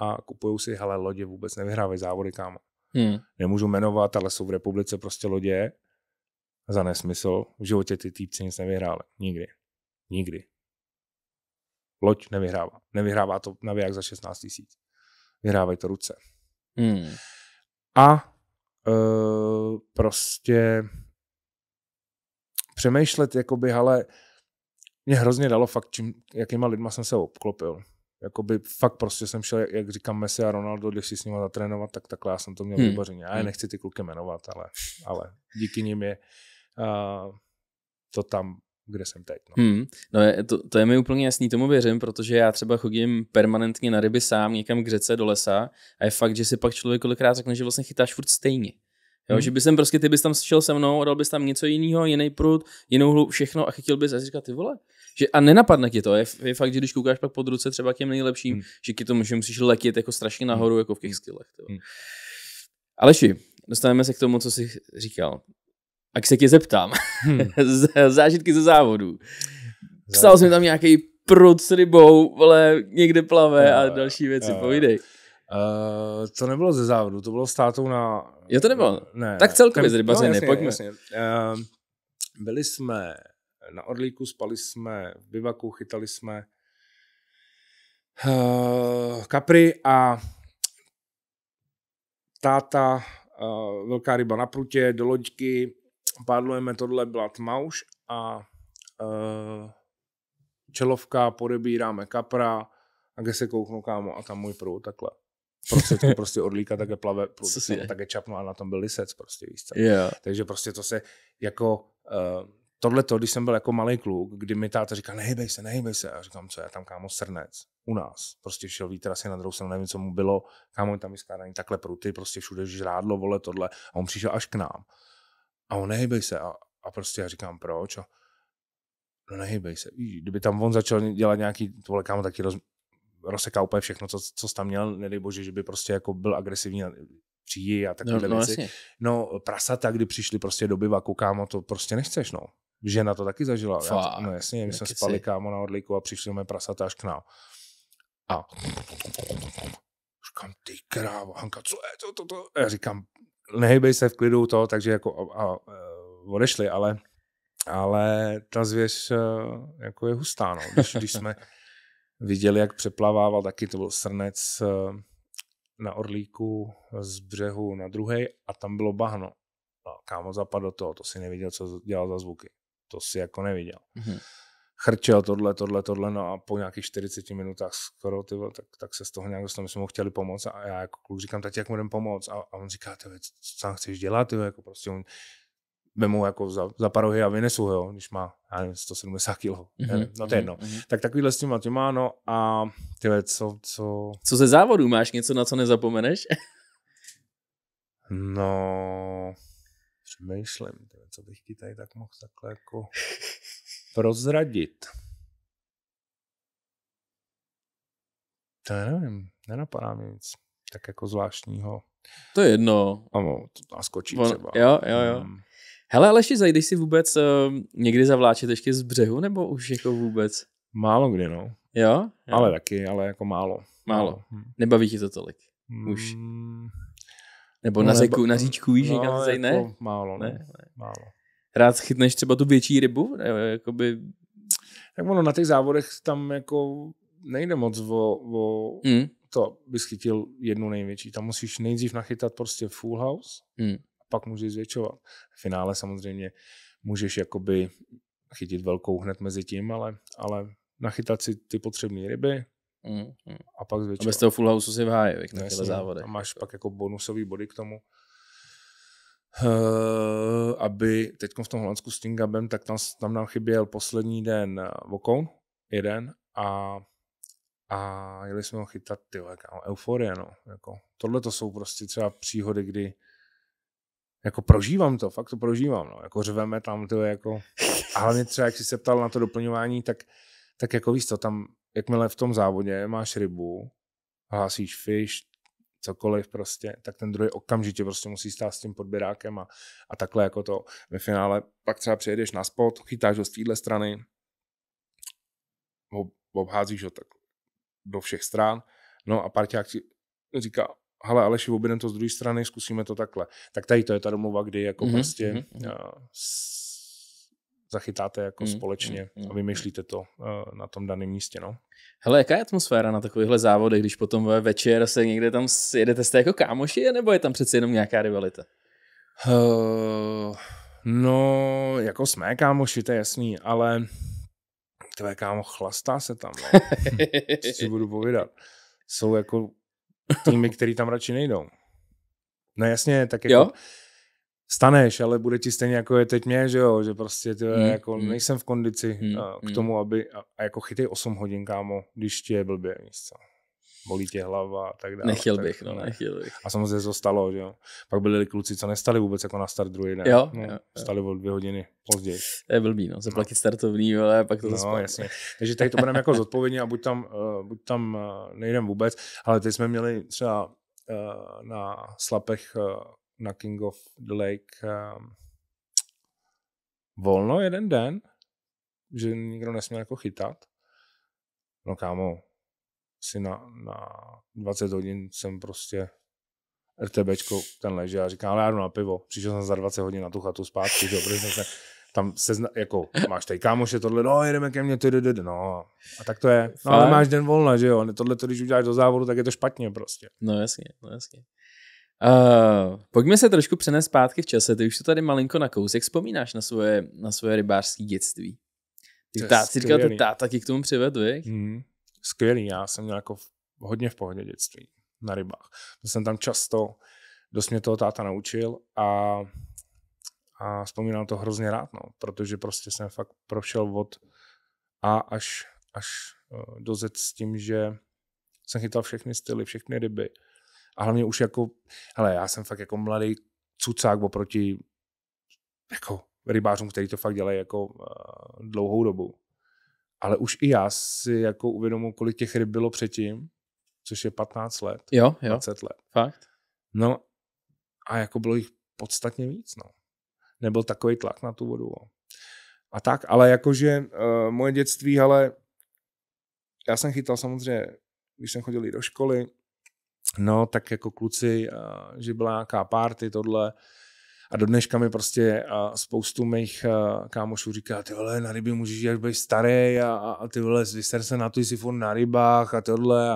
a kupují si, hele, lodě vůbec nevyhrávají závody, kámo. Hmm. Nemůžu jmenovat, ale jsou v republice prostě lodě za nesmysl. V životě ty týpci nic nevyhráli. Nikdy. Nikdy. Loď nevyhrává. Nevyhrává to naviják za 16 tisíc. Vyhrávají to ruce. Hmm. A e, prostě přemýšlet, jakoby, ale mě hrozně dalo fakt, čím, jakýma lidma jsem se obklopil. Jakoby fakt prostě jsem šel, jak říkám Messi a Ronaldo, když si s nimi zatrénovat, tak takhle já jsem to měl hmm. vybařeně. Já je hmm. nechci ty kluky jmenovat, ale, ale díky nim je uh, to tam kde jsem teď. No, hmm. no je, to, to je mi úplně jasný, tomu věřím, protože já třeba chodím permanentně na ryby sám někam k řece do lesa a je fakt, že si pak člověk kolikrát řekne, že vlastně chytáš furt stejně. Jo, hmm. Že by jsem prostě, ty bys tam šel se mnou dal bys tam něco jiného, jiný prut, jinou hlu, všechno a chytil bys a říkal, ty vole. Že, a nenapadne ti to. Je, je fakt, že když koukáš pak pod ruce třeba k těm nejlepším, hmm. že ti to že musíš letět jako strašně hmm. nahoru, hmm. jako v těch hmm. skillech. Hmm. Aleši, dostaneme se k tomu, co jsi říkal ať se tě zeptám. Hmm. Zážitky ze závodu. Psal jsem tam nějaký prut s rybou, ale někde plave a další věci, jo. povídej. Uh, to nebylo ze závodu, to bylo státou na... Jo, to nebylo. Ne, tak celkově z rybařiny, no, pojďme. Jasně. Uh, byli jsme na Orlíku, spali jsme v bivaku, chytali jsme uh, kapry a táta, uh, velká ryba na prutě, do loďky, pádlujeme tohle byla a uh, čelovka, podebíráme kapra a kde se kouknu kámo a tam můj prů takhle. Prostě prostě odlíka také plave, prů, no, také čapnu a na tom byl lisec prostě víš Yeah. Takže prostě to se jako uh, e, tohle to, když jsem byl jako malý kluk, kdy mi táta říkal, nehybej se, nehybej se. A říkám, co, já tam kámo srnec, u nás. Prostě šel vítr asi na druhou stranu, nevím, co mu bylo, kámo tam skládaný takhle pruty, prostě všude žrádlo, vole, tohle. A on přišel až k nám a on nehybej se a, a prostě já říkám proč a no nehybej se. Víš, kdyby tam on začal dělat nějaký, to vole kámo taky roz, rozseká úplně všechno, co, co jsi tam měl, nedej bože, že by prostě jako byl agresivní a přijí a takové no, no, věci. Vlastně. No prasata, kdy přišli prostě do bivaku, kámo, to prostě nechceš, no. Žena to taky zažila. Fá, já, no jasně, my jsme spali, kámo, na orlíku a přišli jsme prasata až k nám. A říkám, ty krávo, Hanka, co je to, to, to? A já říkám, nehybej se v klidu to, takže jako a, a, e, odešli, ale, ale ta zvěř e, jako je hustá, no. když, když jsme viděli, jak přeplavával, taky to byl srnec e, na Orlíku z břehu na druhý a tam bylo bahno. A kámo zapadlo to, to si neviděl, co dělal za zvuky. To si jako neviděl. Mm-hmm chrčel tohle, tohle, tohle, no a po nějakých 40 minutách skoro, ty, tak, tak se z toho nějak dostal, my jsme mu chtěli pomoct a já jako kluk říkám, tati, jak mu jdem pomoct? A, a on říká, ty, co tam chceš dělat, ty, jako prostě on, vemu jako za, za parohy a vynesu ho, jo, když má já nevím, 170 kg. Mm-hmm. No to je mhm, jedno. Mm-hmm. Tak takovýhle s těma těma, no a ty co, co... Co ze závodu máš něco, na co nezapomeneš? no, přemýšlím, tyve, co bych ti tady tak mohl takhle jako prozradit? To já nevím, nenapadá mi nic tak jako zvláštního. To je jedno. Ano, to skočí On, třeba. Jo, jo, jo. Um, Hele, Aleši, zajdeš si vůbec uh, někdy zavláčet ještě z břehu, nebo už jako vůbec? Málo kdy, no. Jo? jo. Ale taky, ale jako málo. Málo. málo. Hmm. Nebaví ti to tolik? Hmm. Už? Hmm. Nebo no, na, řeku, neba... na říčku víš, no, někam jako ne? Málo, no. ne? ne? Málo rád chytneš třeba tu větší rybu? Jakoby... Tak ono, na těch závodech tam jako nejde moc o, o mm. to, bys chytil jednu největší. Tam musíš nejdřív nachytat prostě full house, mm. a pak můžeš zvětšovat. V finále samozřejmě můžeš jakoby chytit velkou hned mezi tím, ale, ale nachytat si ty potřebné ryby mm. a pak zvětšovat. A bez toho full houseu si v háji, jak na no no. závodech. A máš pak jako bonusový body k tomu. Eh, aby teď v tom Holandsku s Tingabem, tak tam, tam nám chyběl poslední den eh, Vokoun, jeden, a, a jeli jsme ho chytat, ty jaká euforie, no. Jako, tohle to jsou prostě třeba příhody, kdy jako prožívám to, fakt to prožívám, no. Jako řveme tam, to jako, a hlavně třeba, jak jsi se ptal na to doplňování, tak, tak jako víš to, tam, jakmile v tom závodě máš rybu, hlásíš fish, cokoliv prostě, tak ten druhý okamžitě prostě musí stát s tím podběrákem a, a takhle jako to ve finále. Pak třeba přijedeš na spot, chytáš ho z téhle strany, ob, obházíš ho tak do všech stran, no a parťák ti říká, hele Aleši, objedeme to z druhé strany, zkusíme to takhle. Tak tady to je ta domluva, kdy jako mm-hmm. prostě mm-hmm zachytáte jako mm, společně mm, mm. a vymýšlíte to uh, na tom daném místě. No. Hele, jaká je atmosféra na takovýchhle závodech, když potom ve večer se někde tam jedete jste jako kámoši, nebo je tam přeci jenom nějaká rivalita? Uh, no, jako jsme kámoši, to je jasný, ale tvé kámo, chlastá se tam, no. Co si budu povídat. Jsou jako týmy, které tam radši nejdou. No jasně, tak jako... Jo? staneš, ale bude ti stejně jako je teď mě, že jo, že prostě ty, mm, jako mm. nejsem v kondici mm, a, k hmm. tomu, aby, a, a jako chytej 8 hodin, kámo, když ti je blbě, nic co. Bolí tě hlava a tak dále. Nechtěl bych, tak, no, nechtěl bych. A samozřejmě to stalo, že jo. Pak byli kluci, co nestali vůbec jako na start druhý den. Jo, no, jo, jo. Stali o dvě hodiny později. To je blbý, no, zaplatit no. startovní, ale pak to No, jasně. Takže tady to budeme jako zodpovědně a buď tam, uh, buď tam uh, nejdem vůbec, ale teď jsme měli třeba eh, na Slapech na King of the Lake um, volno jeden den, že nikdo nesměl jako chytat. No kámo, si na, na 20 hodin jsem prostě RTBčko ten leží a říkám, ale já jdu na pivo. Přišel jsem za 20 hodin na tu chatu zpátky, že protože jsem se tam jako máš tady kámoše tohle, no jedeme ke mně, ty, ty, ty, no a tak to je. No ale máš den volna, že jo, tohle to když uděláš do závodu, tak je to špatně prostě. No jasně, no jasně. Uh, pojďme se trošku přenést zpátky v čase, ty už to tady malinko na kousek vzpomínáš na svoje, na svoje rybářské dětství? Ty to si říkal, to táta taky k tomu přivedl, viď? Mm, skvělý, já jsem měl jako v, hodně v pohodě dětství na rybách. Já jsem tam často, dost mě toho táta naučil a, a vzpomínám to hrozně rád, no, protože prostě jsem fakt prošel od A až, až eh, do Z s tím, že jsem chytal všechny styly, všechny ryby a hlavně už jako, hele, já jsem fakt jako mladý cucák oproti jako rybářům, kteří to fakt dělají jako uh, dlouhou dobu. Ale už i já si jako uvědomu, kolik těch ryb bylo předtím, což je 15 let, jo, jo. 20 let. Fakt? No a jako bylo jich podstatně víc, no. Nebyl takový tlak na tu vodu. Jo. No. A tak, ale jakože uh, moje dětství, ale já jsem chytal samozřejmě, když jsem chodil do školy, no tak jako kluci, eh, že nějaká party, tohle. A do dneška mi prostě eh, spoustu mých eh, kámošů říká, ty vole, na ryby můžeš jít, až budeš starý a, a, ty vole, zvyser se na to, jsi furt na rybách a tohle. A,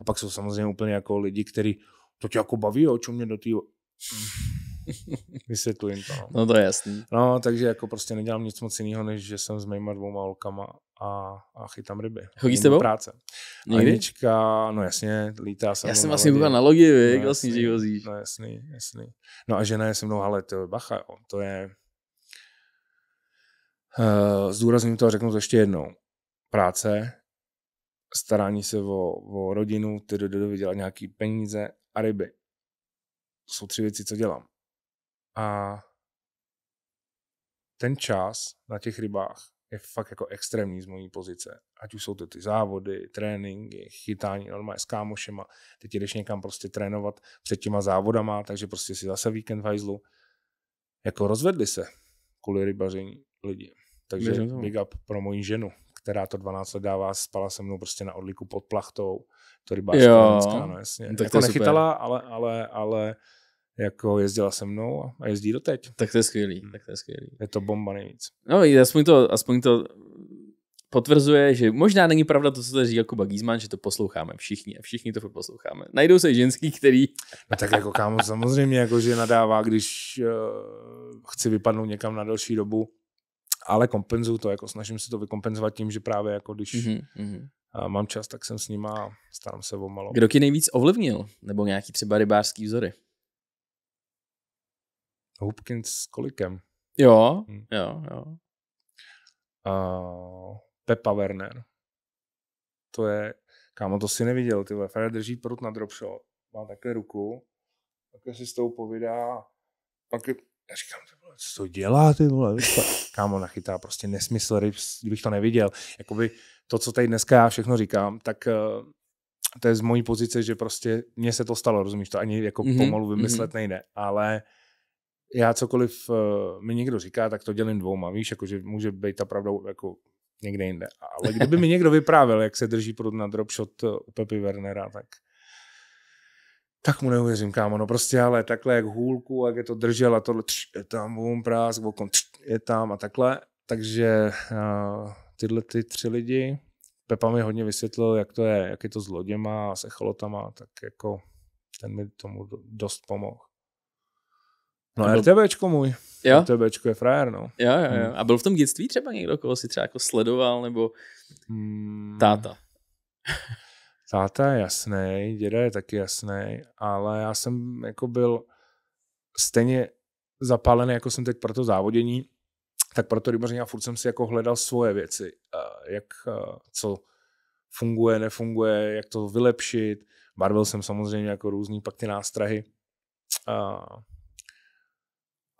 a pak jsou samozřejmě úplně jako lidi, kteří to tě jako baví, o čem mě do té Vysvětlím to. No. no to je jasný. No, takže jako prostě nedělám nic moc jiného, než že jsem s mýma dvouma holkama a, a chytám ryby. Chodíš s tebou? Práce. Anička, no jasně, lítá se Já jsem vlastně byl na logi, vy, no, jak vlastně, že vozíš. No jasný, jasný. No a žena je se mnou, ale to bacha, jo, to je... Uh, zdůrazním to a řeknu to ještě jednou. Práce, starání se o, o rodinu, ty do vydělat nějaký peníze a ryby. To jsou tři věci, co dělám. A ten čas na těch rybách je fakt jako extrémní z mojí pozice. Ať už jsou to ty závody, tréninky, chytání normálně s kámošema. Teď jdeš někam prostě trénovat před těma závodama, takže prostě si zase víkend v hajzlu. Jako rozvedli se kvůli rybaření lidi. Takže big up pro moji ženu, která to 12 let dává, spala se mnou prostě na odliku pod plachtou. To rybářská, no jasně. Tak jako nechytala, super. ale, ale, ale jako jezdila se mnou a jezdí do teď. Tak to je skvělý, hmm. tak to je skvělý. Je to bomba nejvíc. No i aspoň to, aspoň to potvrzuje, že možná není pravda to, co tady říká Kuba Gizman, že to posloucháme všichni a všichni to furt posloucháme. Najdou se ženský, který... No tak jako kámo, samozřejmě, jako že nadává, když uh, chci vypadnout někam na delší dobu, ale kompenzuju to, jako snažím se to vykompenzovat tím, že právě jako když mm-hmm. uh, mám čas, tak jsem s ním a starám se o malo. Kdo ti nejvíc ovlivnil? Nebo nějaký třeba rybářský vzory? Hopkins s Kolikem. Jo, hmm. jo, jo. Uh, Pepa Werner. To je, kámo, to si neviděl, ty vole. drží prut na dropshot, má takhle ruku, takhle si s tou povídá, pak je, já říkám, ty vole, co to dělá, ty vole, kámo, nachytá prostě nesmysl, kdybych to neviděl. Jakoby to, co tady dneska já všechno říkám, tak uh, to je z mojí pozice, že prostě mně se to stalo, rozumíš, to ani jako mm-hmm, pomalu mhm. vymyslet mm-hmm. nejde, ale já cokoliv uh, mi někdo říká, tak to dělím dvouma, víš, jakože může být ta pravda jako někde jinde. Ale kdyby mi někdo vyprávěl, jak se drží prud na dropshot eh, u Pepi Wernera, tak tak mu neuvěřím, kámo, no prostě ale takhle jak hůlku, jak je to držel a tohle, je tam, bum, prás, bokom, tř, je tam a takhle. Takže uh, tyhle ty tři lidi, Pepa mi hodně vysvětlil, jak to je, jak je to s loděma a se cholotama, tak jako ten mi tomu dost pomohl. No byl... RTBčko můj. Jo? RTBčko je frajer, no. Jo, jo, jo. Hmm. A byl v tom dětství třeba někdo, koho si třeba jako sledoval, nebo hmm. táta? táta je jasný, děda je taky jasný, ale já jsem jako byl stejně zapálený, jako jsem teď pro to závodění, tak proto rybaření a furt jsem si jako hledal svoje věci, jak co funguje, nefunguje, jak to vylepšit. Barvil jsem samozřejmě jako různý pak ty nástrahy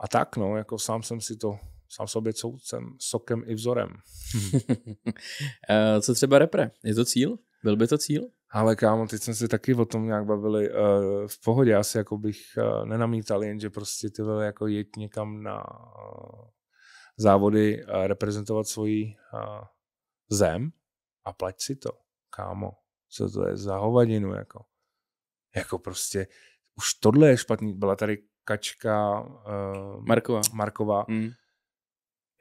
a tak, no, jako sám jsem si to, sám sobě soudcem, sokem i vzorem. Eh, co třeba repre? Je to cíl? Byl by to cíl? Ale kámo, teď jsme se taky o tom nějak bavili. Eh, v pohodě, asi jako bych eh, nenamítal, jenže prostě ty vole jako jet někam na závody reprezentovat svoji zem a plať si to, kámo. Co to je za hovadinu, jako. Jako prostě, už tohle je špatný. Byla tady Kačka, uh, Markova, Marková. Mm.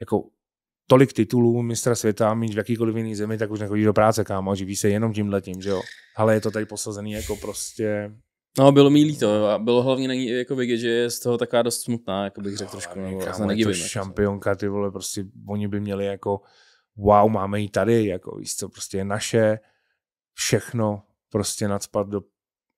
jako tolik titulů mistra světa mít v jakýkoliv jiný zemi, tak už nechodí do práce, kámo, živí se jenom tím letím, že jo. Ale je to tady posazený jako prostě... No, bylo mi líto a bylo hlavně na ní jako vidět, že je z toho taková dost smutná, jako bych řekl no, trošku, nebo kámo, je to jako. šampionka, ty vole, prostě oni by měli jako wow, máme ji tady, jako víš co, prostě je naše, všechno prostě nadspat do,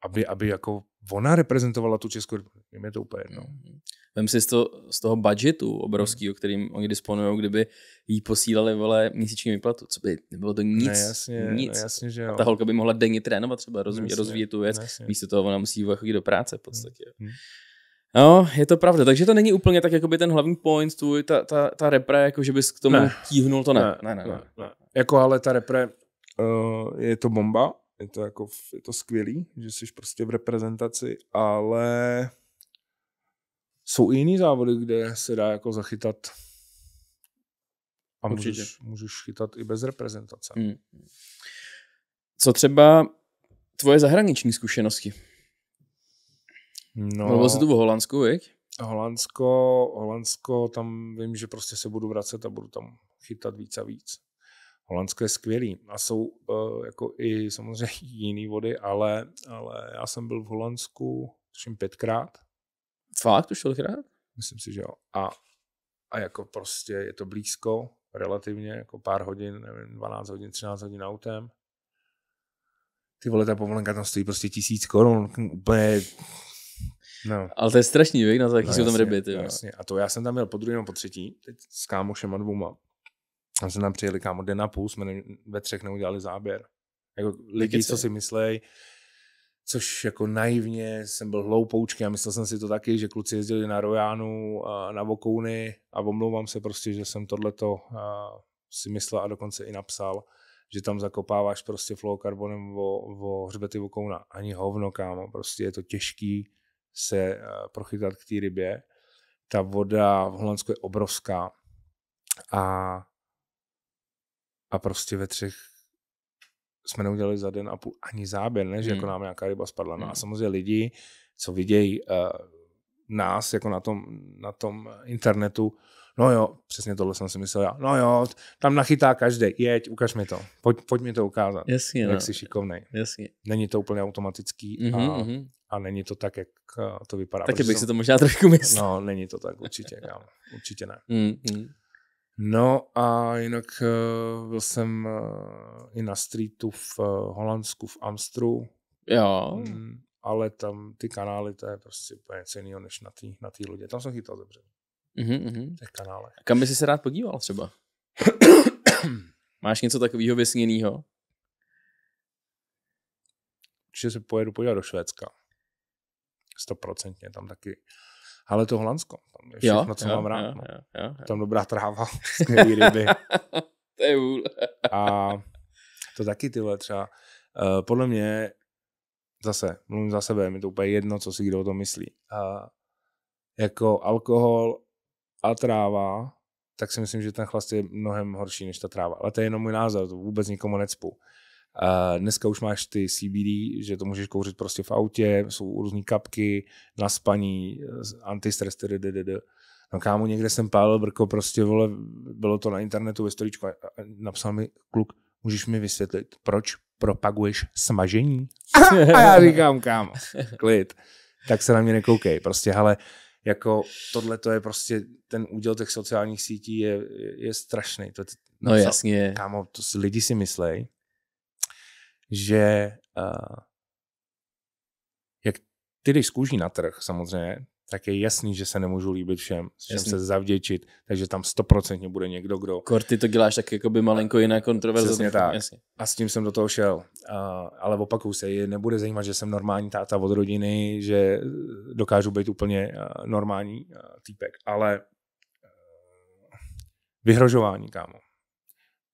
aby, aby jako ona reprezentovala tu Českou republiku, je to úplně jedno. Mhm. Vem si z, to, z toho budgetu obrovského, mhm. kterým oni disponují, kdyby jí posílali vole měsíční výplatu, co by nebylo to no nic. Ne, jasně, no nic. Ne, jasně, že jo. Ta holka by mohla denně trénovat třeba, rozvíjet, no jasně, rozvíjet tu věc, jasně. místo toho ona musí chodit do práce v mhm. podstatě. Hmm. No, je to pravda. Takže to není úplně tak, jako by ten hlavní point tvůj, ta, ta, ta repre, jako že bys k tomu ne. tíhnul, to ne. Ne, ne, ne. ne, ne. ne. Jako ale ta repre uh, je to bomba, je to jako, je to skvělý, že jsi prostě v reprezentaci, ale jsou i jiný závody, kde se dá jako zachytat a můžeš, můžeš chytat i bez reprezentace. Hmm. Co třeba tvoje zahraniční zkušenosti? No, Mluvil jsi tu v Holandsku, viď? Holandsko, Holandsko, tam vím, že prostě se budu vracet a budu tam chytat víc a víc. Holandsko je skvělý a jsou uh, jako i samozřejmě jiné vody, ale, ale já jsem byl v Holandsku tuším pětkrát. Fakt? Už tolikrát? Myslím si, že jo. A, a jako prostě je to blízko, relativně, jako pár hodin, nevím, 12 hodin, 13 hodin autem. Ty vole, ta povolenka tam stojí prostě tisíc korun, hm, úplně No. Ale to je strašný, věk, na to, jaký no, jsou tam ryby. Ty, no, jasně. A to já jsem tam měl po druhém po třetí, teď s kámošem a dvouma. Tam se tam přijeli kámo den a půl, jsme ne, ve třech neudělali záběr. Jako lidi, Věci. co si myslej, což jako naivně jsem byl hloupoučky a myslel jsem si to taky, že kluci jezdili na Rojánu na Vokouny a omlouvám se prostě, že jsem tohleto si myslel a dokonce i napsal, že tam zakopáváš prostě fluokarbonem o, vo hřbety Vokouna. Ani hovno, kámo, prostě je to těžký se prochytat k té rybě. Ta voda v Holandsku je obrovská a a prostě ve třech jsme neudělali za den a půl ani záběr, ne? že jako hmm. jako nám nějaká ryba spadla. No hmm. a samozřejmě lidi, co vidějí uh, nás jako na tom, na tom internetu, no jo, přesně tohle jsem si myslel já, no jo, tam nachytá každý, jeď, ukaž mi to, pojď, pojď mi to ukázat, jasně, jak no. jsi šikovnej. Jasně. Není to úplně automatický mm-hmm, a, mm-hmm. a není to tak, jak eh, to vypadá. Taky bych jsem... si to možná trošku myslel. No, není to tak, určitě, kámo, určitě ne. Mm-hmm. No a jinak eh, byl jsem eh, i na streetu v eh, Holandsku, v Amstru. Jo. Mm, ale tam ty kanály, to je prostě úplně něco jiného než na té na lodě. Tam jsem chytal dobře. Mm-hmm. Těch A kam by si se rád podíval třeba? Máš něco takového vysněného? Určitě se pojedu podívat do Švédska. Stoprocentně, tam taky ale to Holandsko, tam je všechno, jo, co jo, mám rád. Jo, no. jo, jo, jo. Tam dobrá tráva, skvělý ryby. to je vůl. A to taky tyhle třeba, uh, podle mě, zase, mluvím za sebe, mi to úplně jedno, co si kdo o tom myslí. Uh, jako alkohol a tráva, tak si myslím, že ten chlast je mnohem horší než ta tráva. Ale to je jenom můj názor, to vůbec nikomu necpu. Dneska už máš ty CBD, že to můžeš kouřit prostě v autě, jsou různé kapky na spaní, antistres, ddd. No kámo, někde jsem pálil brko, prostě vole, bylo to na internetu ve stolíčku a napsal mi kluk, můžeš mi vysvětlit, proč propaguješ smažení? A já říkám, kámo, klid, tak se na mě nekoukej, prostě, ale jako tohle to je prostě, ten úděl těch sociálních sítí je, je strašný. To, no jasně. Kámo, to si, lidi si myslej, že uh, jak ty jdeš z kůží na trh samozřejmě, tak je jasný, že se nemůžu líbit všem, všem se zavděčit, takže tam stoprocentně bude někdo, kdo... Kor, ty to děláš tak jako by malinko jiná kontroverze. Přesně tak. Jasně. A s tím jsem do toho šel. Uh, ale opakuju se, je nebude zajímat, že jsem normální táta od rodiny, že eh, dokážu být úplně uh, normální uh, týpek, ale uh, vyhrožování, kámo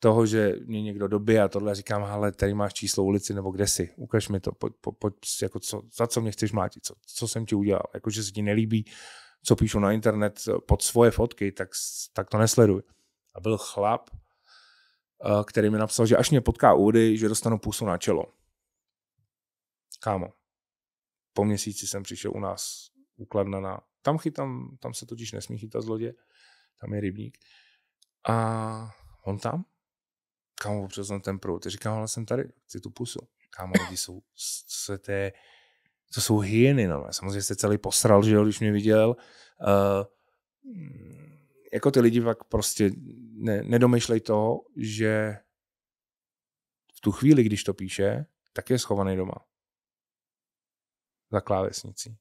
toho, že mě někdo dobije a tohle říkám, ale tady máš číslo ulici nebo kde jsi, ukaž mi to, pojď, po, pojď jako co, za co mě chceš mlátit, co, co jsem ti udělal, jako že se ti nelíbí, co píšu na internet pod svoje fotky, tak, tak to nesleduj. A byl chlap, eh, který mi napsal, že až mě potká údy, že dostanu pusu na čelo. Kámo, po měsíci jsem přišel u nás ukladna na... Tam, chytám, tam se totiž nesmí chytat zlodě, tam je rybník. A on tam kámo, občas na ten prout. Říkám, ale jsem tady, chci tu pusu. Kámo, lidi jsou, se té, to jsou hyeny, no. Samozřejmě se celý posral, že jo, když mě viděl. Uh, jako ty lidi pak prostě ne, nedomyšlej to, že v tu chvíli, když to píše, tak je schovaný doma. Za klávesnicí.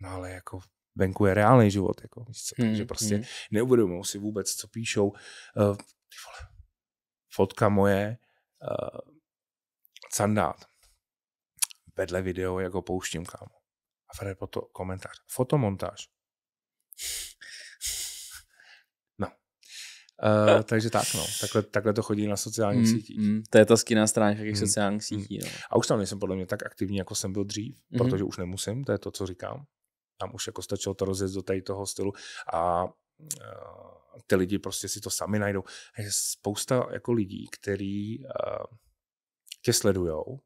No ale jako venku je reálný život, jako, hmm, takže prostě hmm. neuvědomují si vůbec, co píšou. Uh, ty vole, fotka moje uh, eh, candát. Vedle video, ho pouštím, kámo. A Fred potom komentář. Fotomontáž. No. Uh, takže tak, no. Takhle, takhle to chodí na sociálních mm, sítích. Mm, to je ta skina stránka těch mm, sociálních mm. sítí. No. A už tam nejsem podle mě tak aktivní, jako jsem byl dřív, mm. protože už nemusím, to je to, co říkám. Tam už jako stačilo to rozjet do tady toho stylu. A ty lidi prostě si to sami najdou. Je spousta jako lidí, který eh, tě sledujou,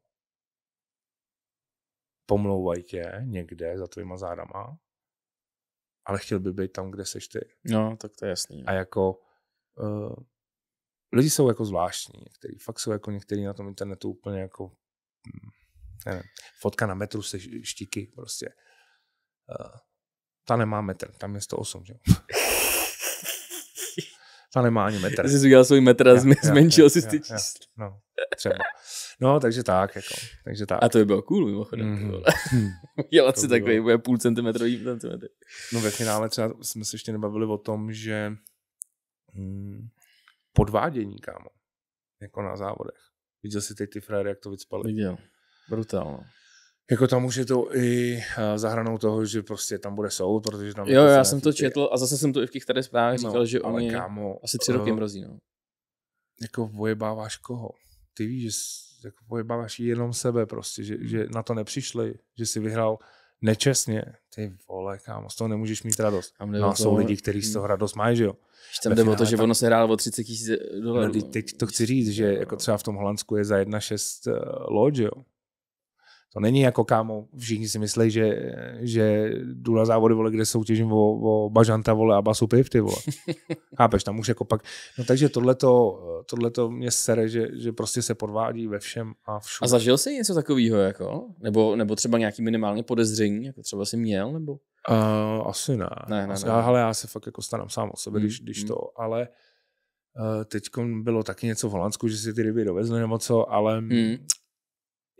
pomlouvají tě někde za tvýma zádama, ale chtěl by být tam, kde seš ty. No, tak to je jasný. No. A jako uh, lidi jsou jako zvláštní, některý fakt jsou jako některý na tom internetu úplně jako hm, ne, fotka na metru se štíky prostě. Uh, ta nemá metr, tam je 108, že jo. ta nemá ani metr. Jsi udělal svůj metr a já, zmenšil ja, si ty čísla. No, třeba. No, takže tak, jako. Takže tak. A to by bylo cool, mimochodem. Mm. Hm. Dělat si takový, bude půl centimetrový centimetr. No ve finále třeba jsme se ještě nebavili o tom, že hmm, podvádění, kámo. Jako na závodech. Viděl jsi teď ty frajery, jak to vycpali? Viděl. Brutálno. Jako tam už je to i eh, zahranou toho, že prostě tam bude soud, protože tam... Jo, jako já jsem to četl a zase jsem to i v těch tady zprávách no, říkal, že že oni kámo, asi tři roky eh, mrozí, no. Jako pojebáváš koho? Ty víš, že jako pojebáváš jenom sebe prostě, že, že na to nepřišli, že si vyhrál nečestně. Ty vole, kámo, z toho nemůžeš mít radost. Tam no, jsou lidi, kteří z toho hmm. radost mají, že jo. Tam jde o to, že tam... ono se hrálo o 30 tisíc dolarů. No, no, teď to chci říct, že jako no. třeba v tom Holandsku je za 1,6 eh, loď, že jo. To není jako kámo, všichni si myslí, že, že jdu na závody, vole, kde soutěžím o, o bažanta, vole, a basu piv, ty vole. Chápeš, tam už jako pak, no takže tohleto, tohleto mě sere, že, že prostě se podvádí ve všem a všude. A zažil jsi něco takového, jako? Nebo, nebo třeba nějaký minimálně podezření, jako třeba jsi měl, nebo? Uh, asi ne. ne, ne, asi, ne. Ale já se fakt jako starám sám o sebe, hmm. když, mm, když mm. to, ale uh, eh, teď bylo taky něco v Holandsku, že si ty ryby dovezli nebo co, ale, hmm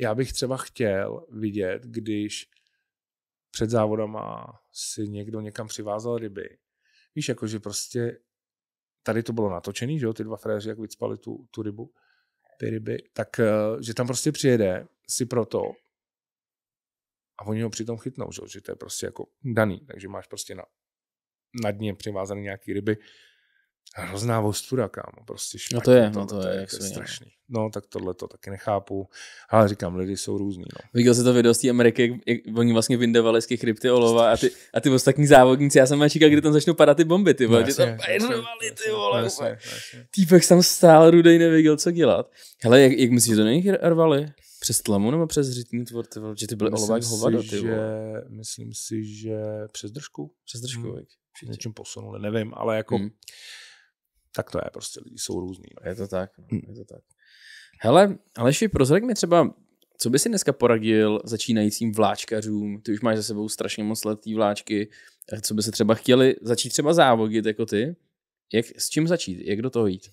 já bych třeba chtěl vidět, když před závodama si někdo někam přivázal ryby. Víš, jakože prostě tady to bylo natočený, že jo, ty dva fréři jak vycpali tu, tu rybu, ty ryby, tak eh, že tam prostě přijede si proto a oni ho přitom chytnou, že, jo? že to je prostě jako daný, takže máš prostě na, na dně přivázané nějaký ryby, hrozná vostura, kámo, prostě špatně. No to je, no to, je, je, to je strašný. No tak tohle to taky nechápu, ale říkám, lidi jsou různí. No. Viděl jsi to video z té Ameriky, jak, jak oni vlastně vyndavali z těch krypty olova a ty, a ty ostatní závodníci, já jsem čekal, kdy tam začnou padat ty bomby, ty vole, no, že tam ty vole. Jasně, Týpek tam stál rudej, nevěděl, co dělat. Hele, jak, jak myslíš, že to není rvali? Přes tlamu nebo přes řitní tvor, ty vole, že ty byly olova hovada, ty vole. myslím si, že přes držku. Přes držku, hmm. Něčím posunuli, nevím, ale jako... Hmm tak to je prostě, lidi jsou různý. No. Je to tak, no, hmm. je to tak. Hele, Aleši, prozrak mi třeba, co by si dneska poradil začínajícím vláčkařům? Ty už máš za sebou strašně moc let tý vláčky. Co by se třeba chtěli začít třeba závodit jako ty? Jak, s čím začít? Jak do toho jít?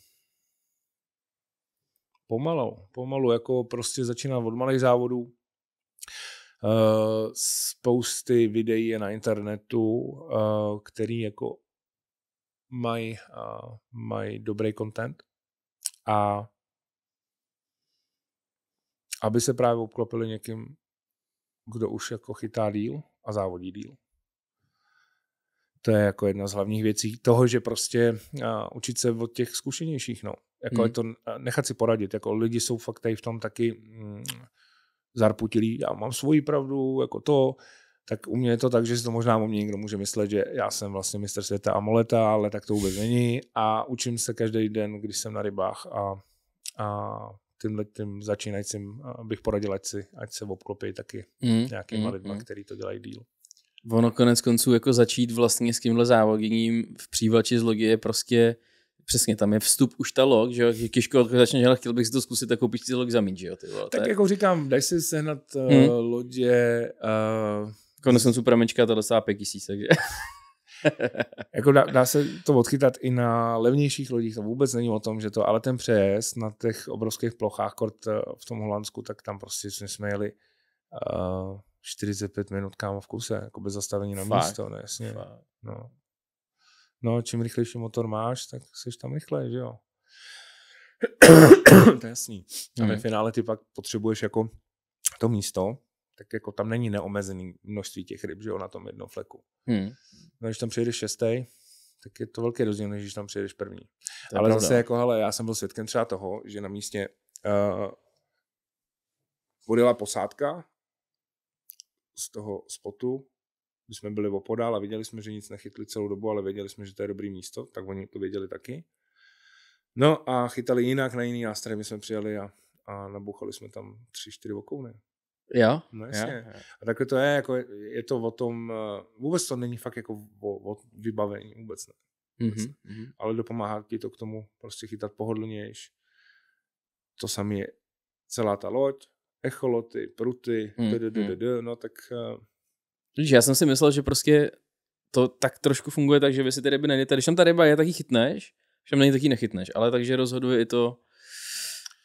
Pomalu, pomalu, jako prostě začínám od malých závodů. Uh, spousty videí je na internetu, uh, který jako mají uh, maj dobrý content a aby se právě obklopili někým, kdo už jako chytá díl a závodí díl. To je jako jedna z hlavních věcí toho, že prostě uh, učit se od těch zkušenějších, no. Jako hmm. je to, nechat si poradit, jako lidi jsou fakt tady v tom taky mm, zarputilí, já mám svoji pravdu, jako to, tak u mě je to tak, že si to možná o mě někdo může myslet, že já jsem vlastně mistr světa a moleta, ale tak to vůbec není a učím se každý den, když jsem na rybách a, a tímhle tím začínajícím bych poradil, ať, si, ať se obklopí taky mm, nějakýma mm, lidma, mm. který to dělají díl. Ono konec konců jako začít vlastně s tímhle závoděním v přívlači z logie je prostě přesně, tam je vstup už ta log, že jo, Kiško, začneš, hele, chtěl bych si to zkusit, tak jako koupíš si log za mít, že jo, ty vole, Tak je... jako říkám, daj si sehnat uh, lodě, uh, Konec jsem pramečka, to dostává 5000, takže. jako dá, dá, se to odchytat i na levnějších lodích, to vůbec není o tom, že to, ale ten přejezd na těch obrovských plochách kort eh, v tom Holandsku, tak tam prostě jsme jeli uh, eh, 45 minut kámo v kuse, jako bez zastavení na Fakt. místo, no jasně. No. no, čím rychlejší motor máš, tak jsi tam rychlej, že jo. to je jasný. A ve mhm. finále ty pak potřebuješ jako to místo, tak jako tam není neomezený množství těch ryb, že jo, na tom jednom fleku. Hmm. No, když tam přijedeš šestý, tak je to velký rozdíl, než když tam přijedeš první. Ale pravda. zase jako, hele, já jsem byl svědkem třeba toho, že na místě uh, odjela posádka z toho spotu, my jsme byli opodál a viděli jsme, že nic nechytli celou dobu, ale věděli jsme, že to je dobrý místo, tak oni to věděli taky. No a chytali jinak na jiný nástroj, my jsme přijeli a, a nabuchali jsme tam tři, čtyři okouny. Jo? No jasně. Jo, A takhle to je, jako je to o tom, eh, vůbec to není fakt jako o, o vybavení, vůbec ne. Vůbec mm-hmm. ne. Mhm. Ale dopomáhá ti to k tomu prostě chytat pohodlnějiš. To samé je celá ta loď, echoloty, pruty, mhm, mhm. no tak... Eh, Víš, já jsem si myslel, že prostě to tak trošku funguje tak, že vy si ty ryby najdete. Když tam ta ryba je, tak ji chytneš, když tam není, tak ji nechytneš. Ale takže rozhoduje i to,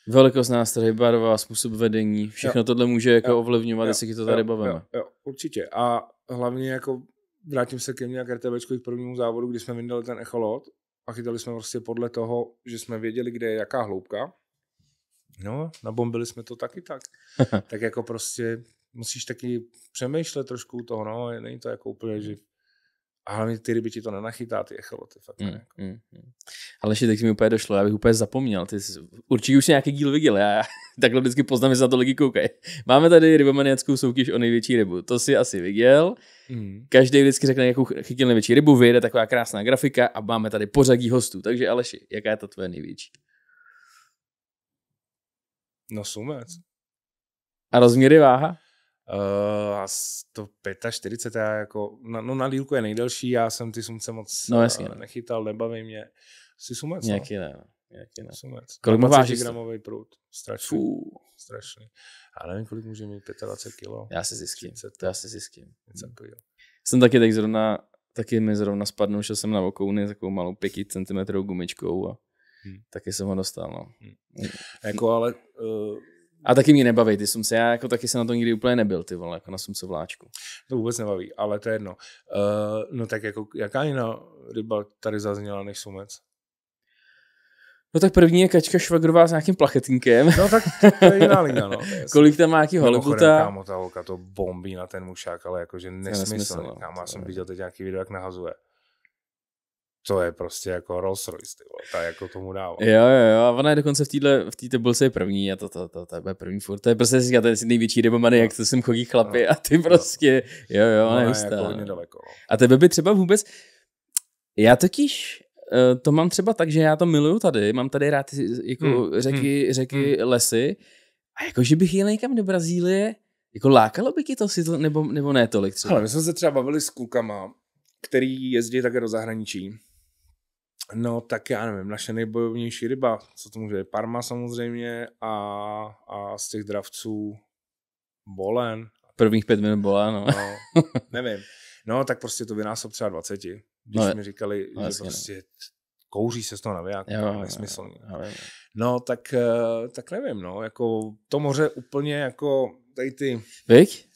Velikost nástrahy, barva, způsob vedení, všechno jo. tohle může jako jo. ovlivňovat, jo. jestli to tady jo. bavíme. Jo. jo, určitě. A hlavně jako vrátím se ke mně a k RTBčku k prvnímu závodu, kdy jsme vyndali ten echolot a chytali jsme prostě podle toho, že jsme věděli, kde je jaká hloubka. No, nabombili jsme to taky tak. tak jako prostě musíš taky přemýšlet trošku toho, no, není to jako úplně, že a hlavně ty ryby ti to nenachytá, ty echoloty. Fakt, mm, jako. mm, mm. Ale ještě teď mi úplně došlo, já bych úplně zapomněl. Ty jsi, určitě už nějaký díl viděl, já, já takhle vždycky poznám, že to lidi koukají. Máme tady rybomaniackou soutěž o největší rybu, to si asi viděl. Mm. Každý vždycky řekne, jakou chytil největší rybu, vyjde taková krásná grafika a máme tady pořadí hostů. Takže Aleši, jaká je ta tvoje největší? No sumec. A rozměry váha? Uh, a 145, já jako, na, no na dílku je nejdelší, já jsem ty sumce moc no, jasně, eh, ne. No. nechytal, nebaví mě. Jsi sumec? No? Nějaký no? ne. Nějaký ne. Sumec. Kolik má váží? gramový prut. Strašný. Fů. Strašný. Já nevím, kolik může mít, 25 kilo. Já si zjistím. to já si zjistím. hmm. Jsem taky tak zrovna, taky mi zrovna spadnul, šel jsem na vokouny takovou malou 5 cm gumičkou a hmm. taky jsem ho dostal. No. Hmm. Jako ale uh, a taky mě nebaví ty sumce, já jako taky jsem na to nikdy úplně nebyl, ty vole, jako na sumce vláčku. To vůbec nebaví, ale to je jedno. Uh, no tak jako, jaká jiná ryba tady zazněla než sumec? No tak první je kačka švagrová s nějakým plachetníkem. No tak to je jiná liga, no. Kolik tam má nějaký holibuta. kámo, ta holka to bombí na ten mušák, ale jakože nesmysl. No. kámo, já jsem viděl teď nějaký video, jak nahazuje to je prostě jako Rolls Royce, ty vole, ta jako tomu dává. Jo, jo, jo, a ona je dokonce v této v té tabulce první a to, to, to, to, to je první furt, to je prostě si je největší rebomany, no. jak to sem chodí chlapy no. a ty no. prostě, jo, jo, ona, no, ona je jako no. hodně daleko. No. A tebe by třeba vůbec, já totiž, eh, to mám třeba tak, že já to miluju tady, mám tady rád eh, jako hmm. řeky, hmm, řeky, hmm. lesy a jako, že bych jel někam do Brazílie, jako lákalo by ti to si to, nebo, nebo ne tolik třeba? Ale my jsme se třeba bavili s klukama, který jezdí také do zahraničí No tak já nevím, naše nejbojovnější ryba, co to může být, Parma samozřejmě a, a z těch dravců Bolen. Prvních pět minut Bolen, no. no. nevím. No tak prostě to vynásob třeba 20, když no, mi říkali, no, že no. prostě no. kouří se z toho navijáku, jo, to je nesmyslně. Jo, jo. No tak, eh, tak nevím, no, jako to moře úplně jako tady ty... Vík?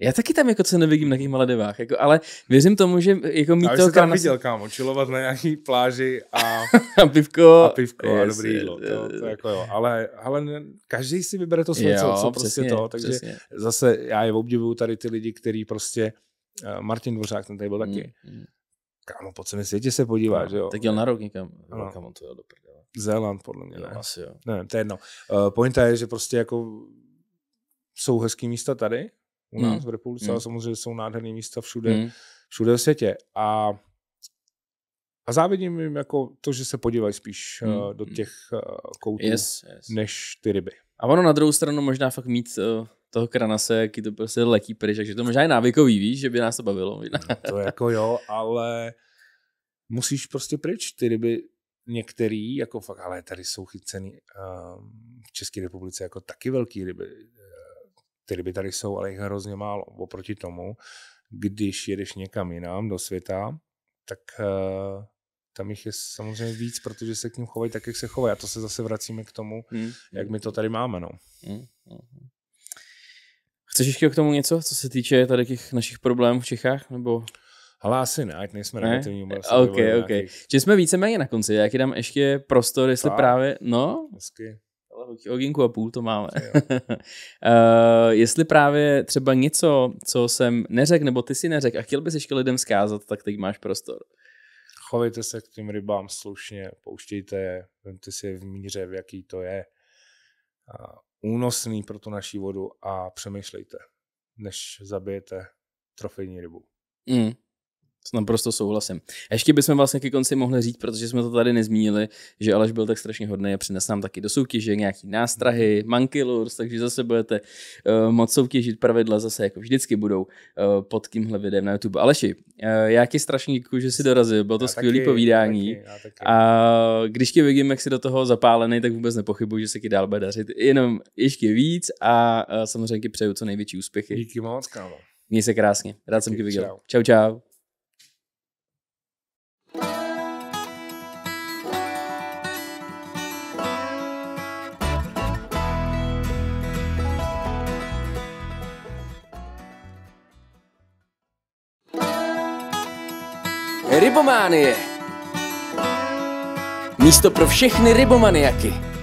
Já taky tam jako se nevidím na těch Maledivách, jako, ale věřím tomu, že jako mít to... Já tam viděl, kámo, čilovat na nějaký pláži a... a pivko. A pivko yes, a dobrý jídlo, eh. to, to jako jo. Ale, ale každý si vybere to své, co, co prostě přesně, prostě to. Takže přesně. zase já je obdivuju tady ty lidi, který prostě... Eh, Martin Dvořák, ten tady byl taky. Mm, mm. Kámo, po celém světě se podívá, no, že jo? Tak jel na rok někam. no. Kam on to jel do Zéland, podle mě. ne. ne. Asi jo. Ne, to je jedno. Uh, pointa je, že prostě jako jsou hezký místa tady, u nás hmm. v republice, hmm. ale samozřejmě jsou nádherné místa všude, hmm. všude v světě. A, a závidím jim jako to, že se podívají spíš eh, hmm. uh, do hmm. těch uh, koutů, yes, yes. než ty ryby. A ono na druhou stranu možná fakt mít uh, toho kranase, jaký to prostě letí pryč, takže to možná je návykový, víš, že by nás to bavilo. No, to jako jo, ale musíš prostě pryč ty ryby některý, jako fakt, ale tady jsou chycený um, v České republice jako taky velký ryby, ty ryby tady jsou, ale jich hrozně málo. Oproti tomu, když jedeš někam jinam do světa, tak uh, tam jich je samozřejmě víc, protože se k ním chovají tak, jak se chovají. A to se zase vracíme k tomu, hmm. jak hmm. my to tady máme. No. Hmm, hmm, hmm. Chceš ještě k tomu něco, co se týče tady těch našich problémů v Čechách? Nebo... Ale asi ne, ať nejsme ne? negativní. Ne? Eh, ok, ok. Nějakých... Že jsme víceméně na konci, já ti dám ještě prostor, jestli tak. právě, no, Hezky hodinku a půl to máme. uh, jestli právě třeba něco, co jsem neřekl, nebo ty si neřekl a chtěl bys ještě lidem zkázat, tak teď máš prostor. Chovejte se k těm rybám slušně, pouštějte je, vemte si je v míře, v jaký to je A únosný pro tu naší vodu a přemýšlejte, než zabijete trofejní rybu. Mm. S naprosto souhlasím. ještě bychom vlastně ke konci mohli říct, protože jsme to tady nezmínili, že Aleš byl tak strašně hodný a přinesl nám taky do soutěže nějaký nástrahy, mhm. monkey lures, takže zase budete uh, moc soutěžit pravidla, zase jako vždycky budou uh, pod tímhle videem na YouTube. Aleši, uh, já ti strašně děkuji, že jsi dorazil, bylo to já skvělé povídání. Já taky, já taky. A když tě vidím, jak jsi do toho zapálený, tak vůbec nepochybuji, že se ti dál bude dařit jenom ještě víc a uh, samozřejmě přeju co největší úspěchy. Díky moc, kámo. Měj se krásně, rád Díky, jsem tě viděl. Čau, čau. čau. Rybománie. Místo pro všechny rybomaniaky.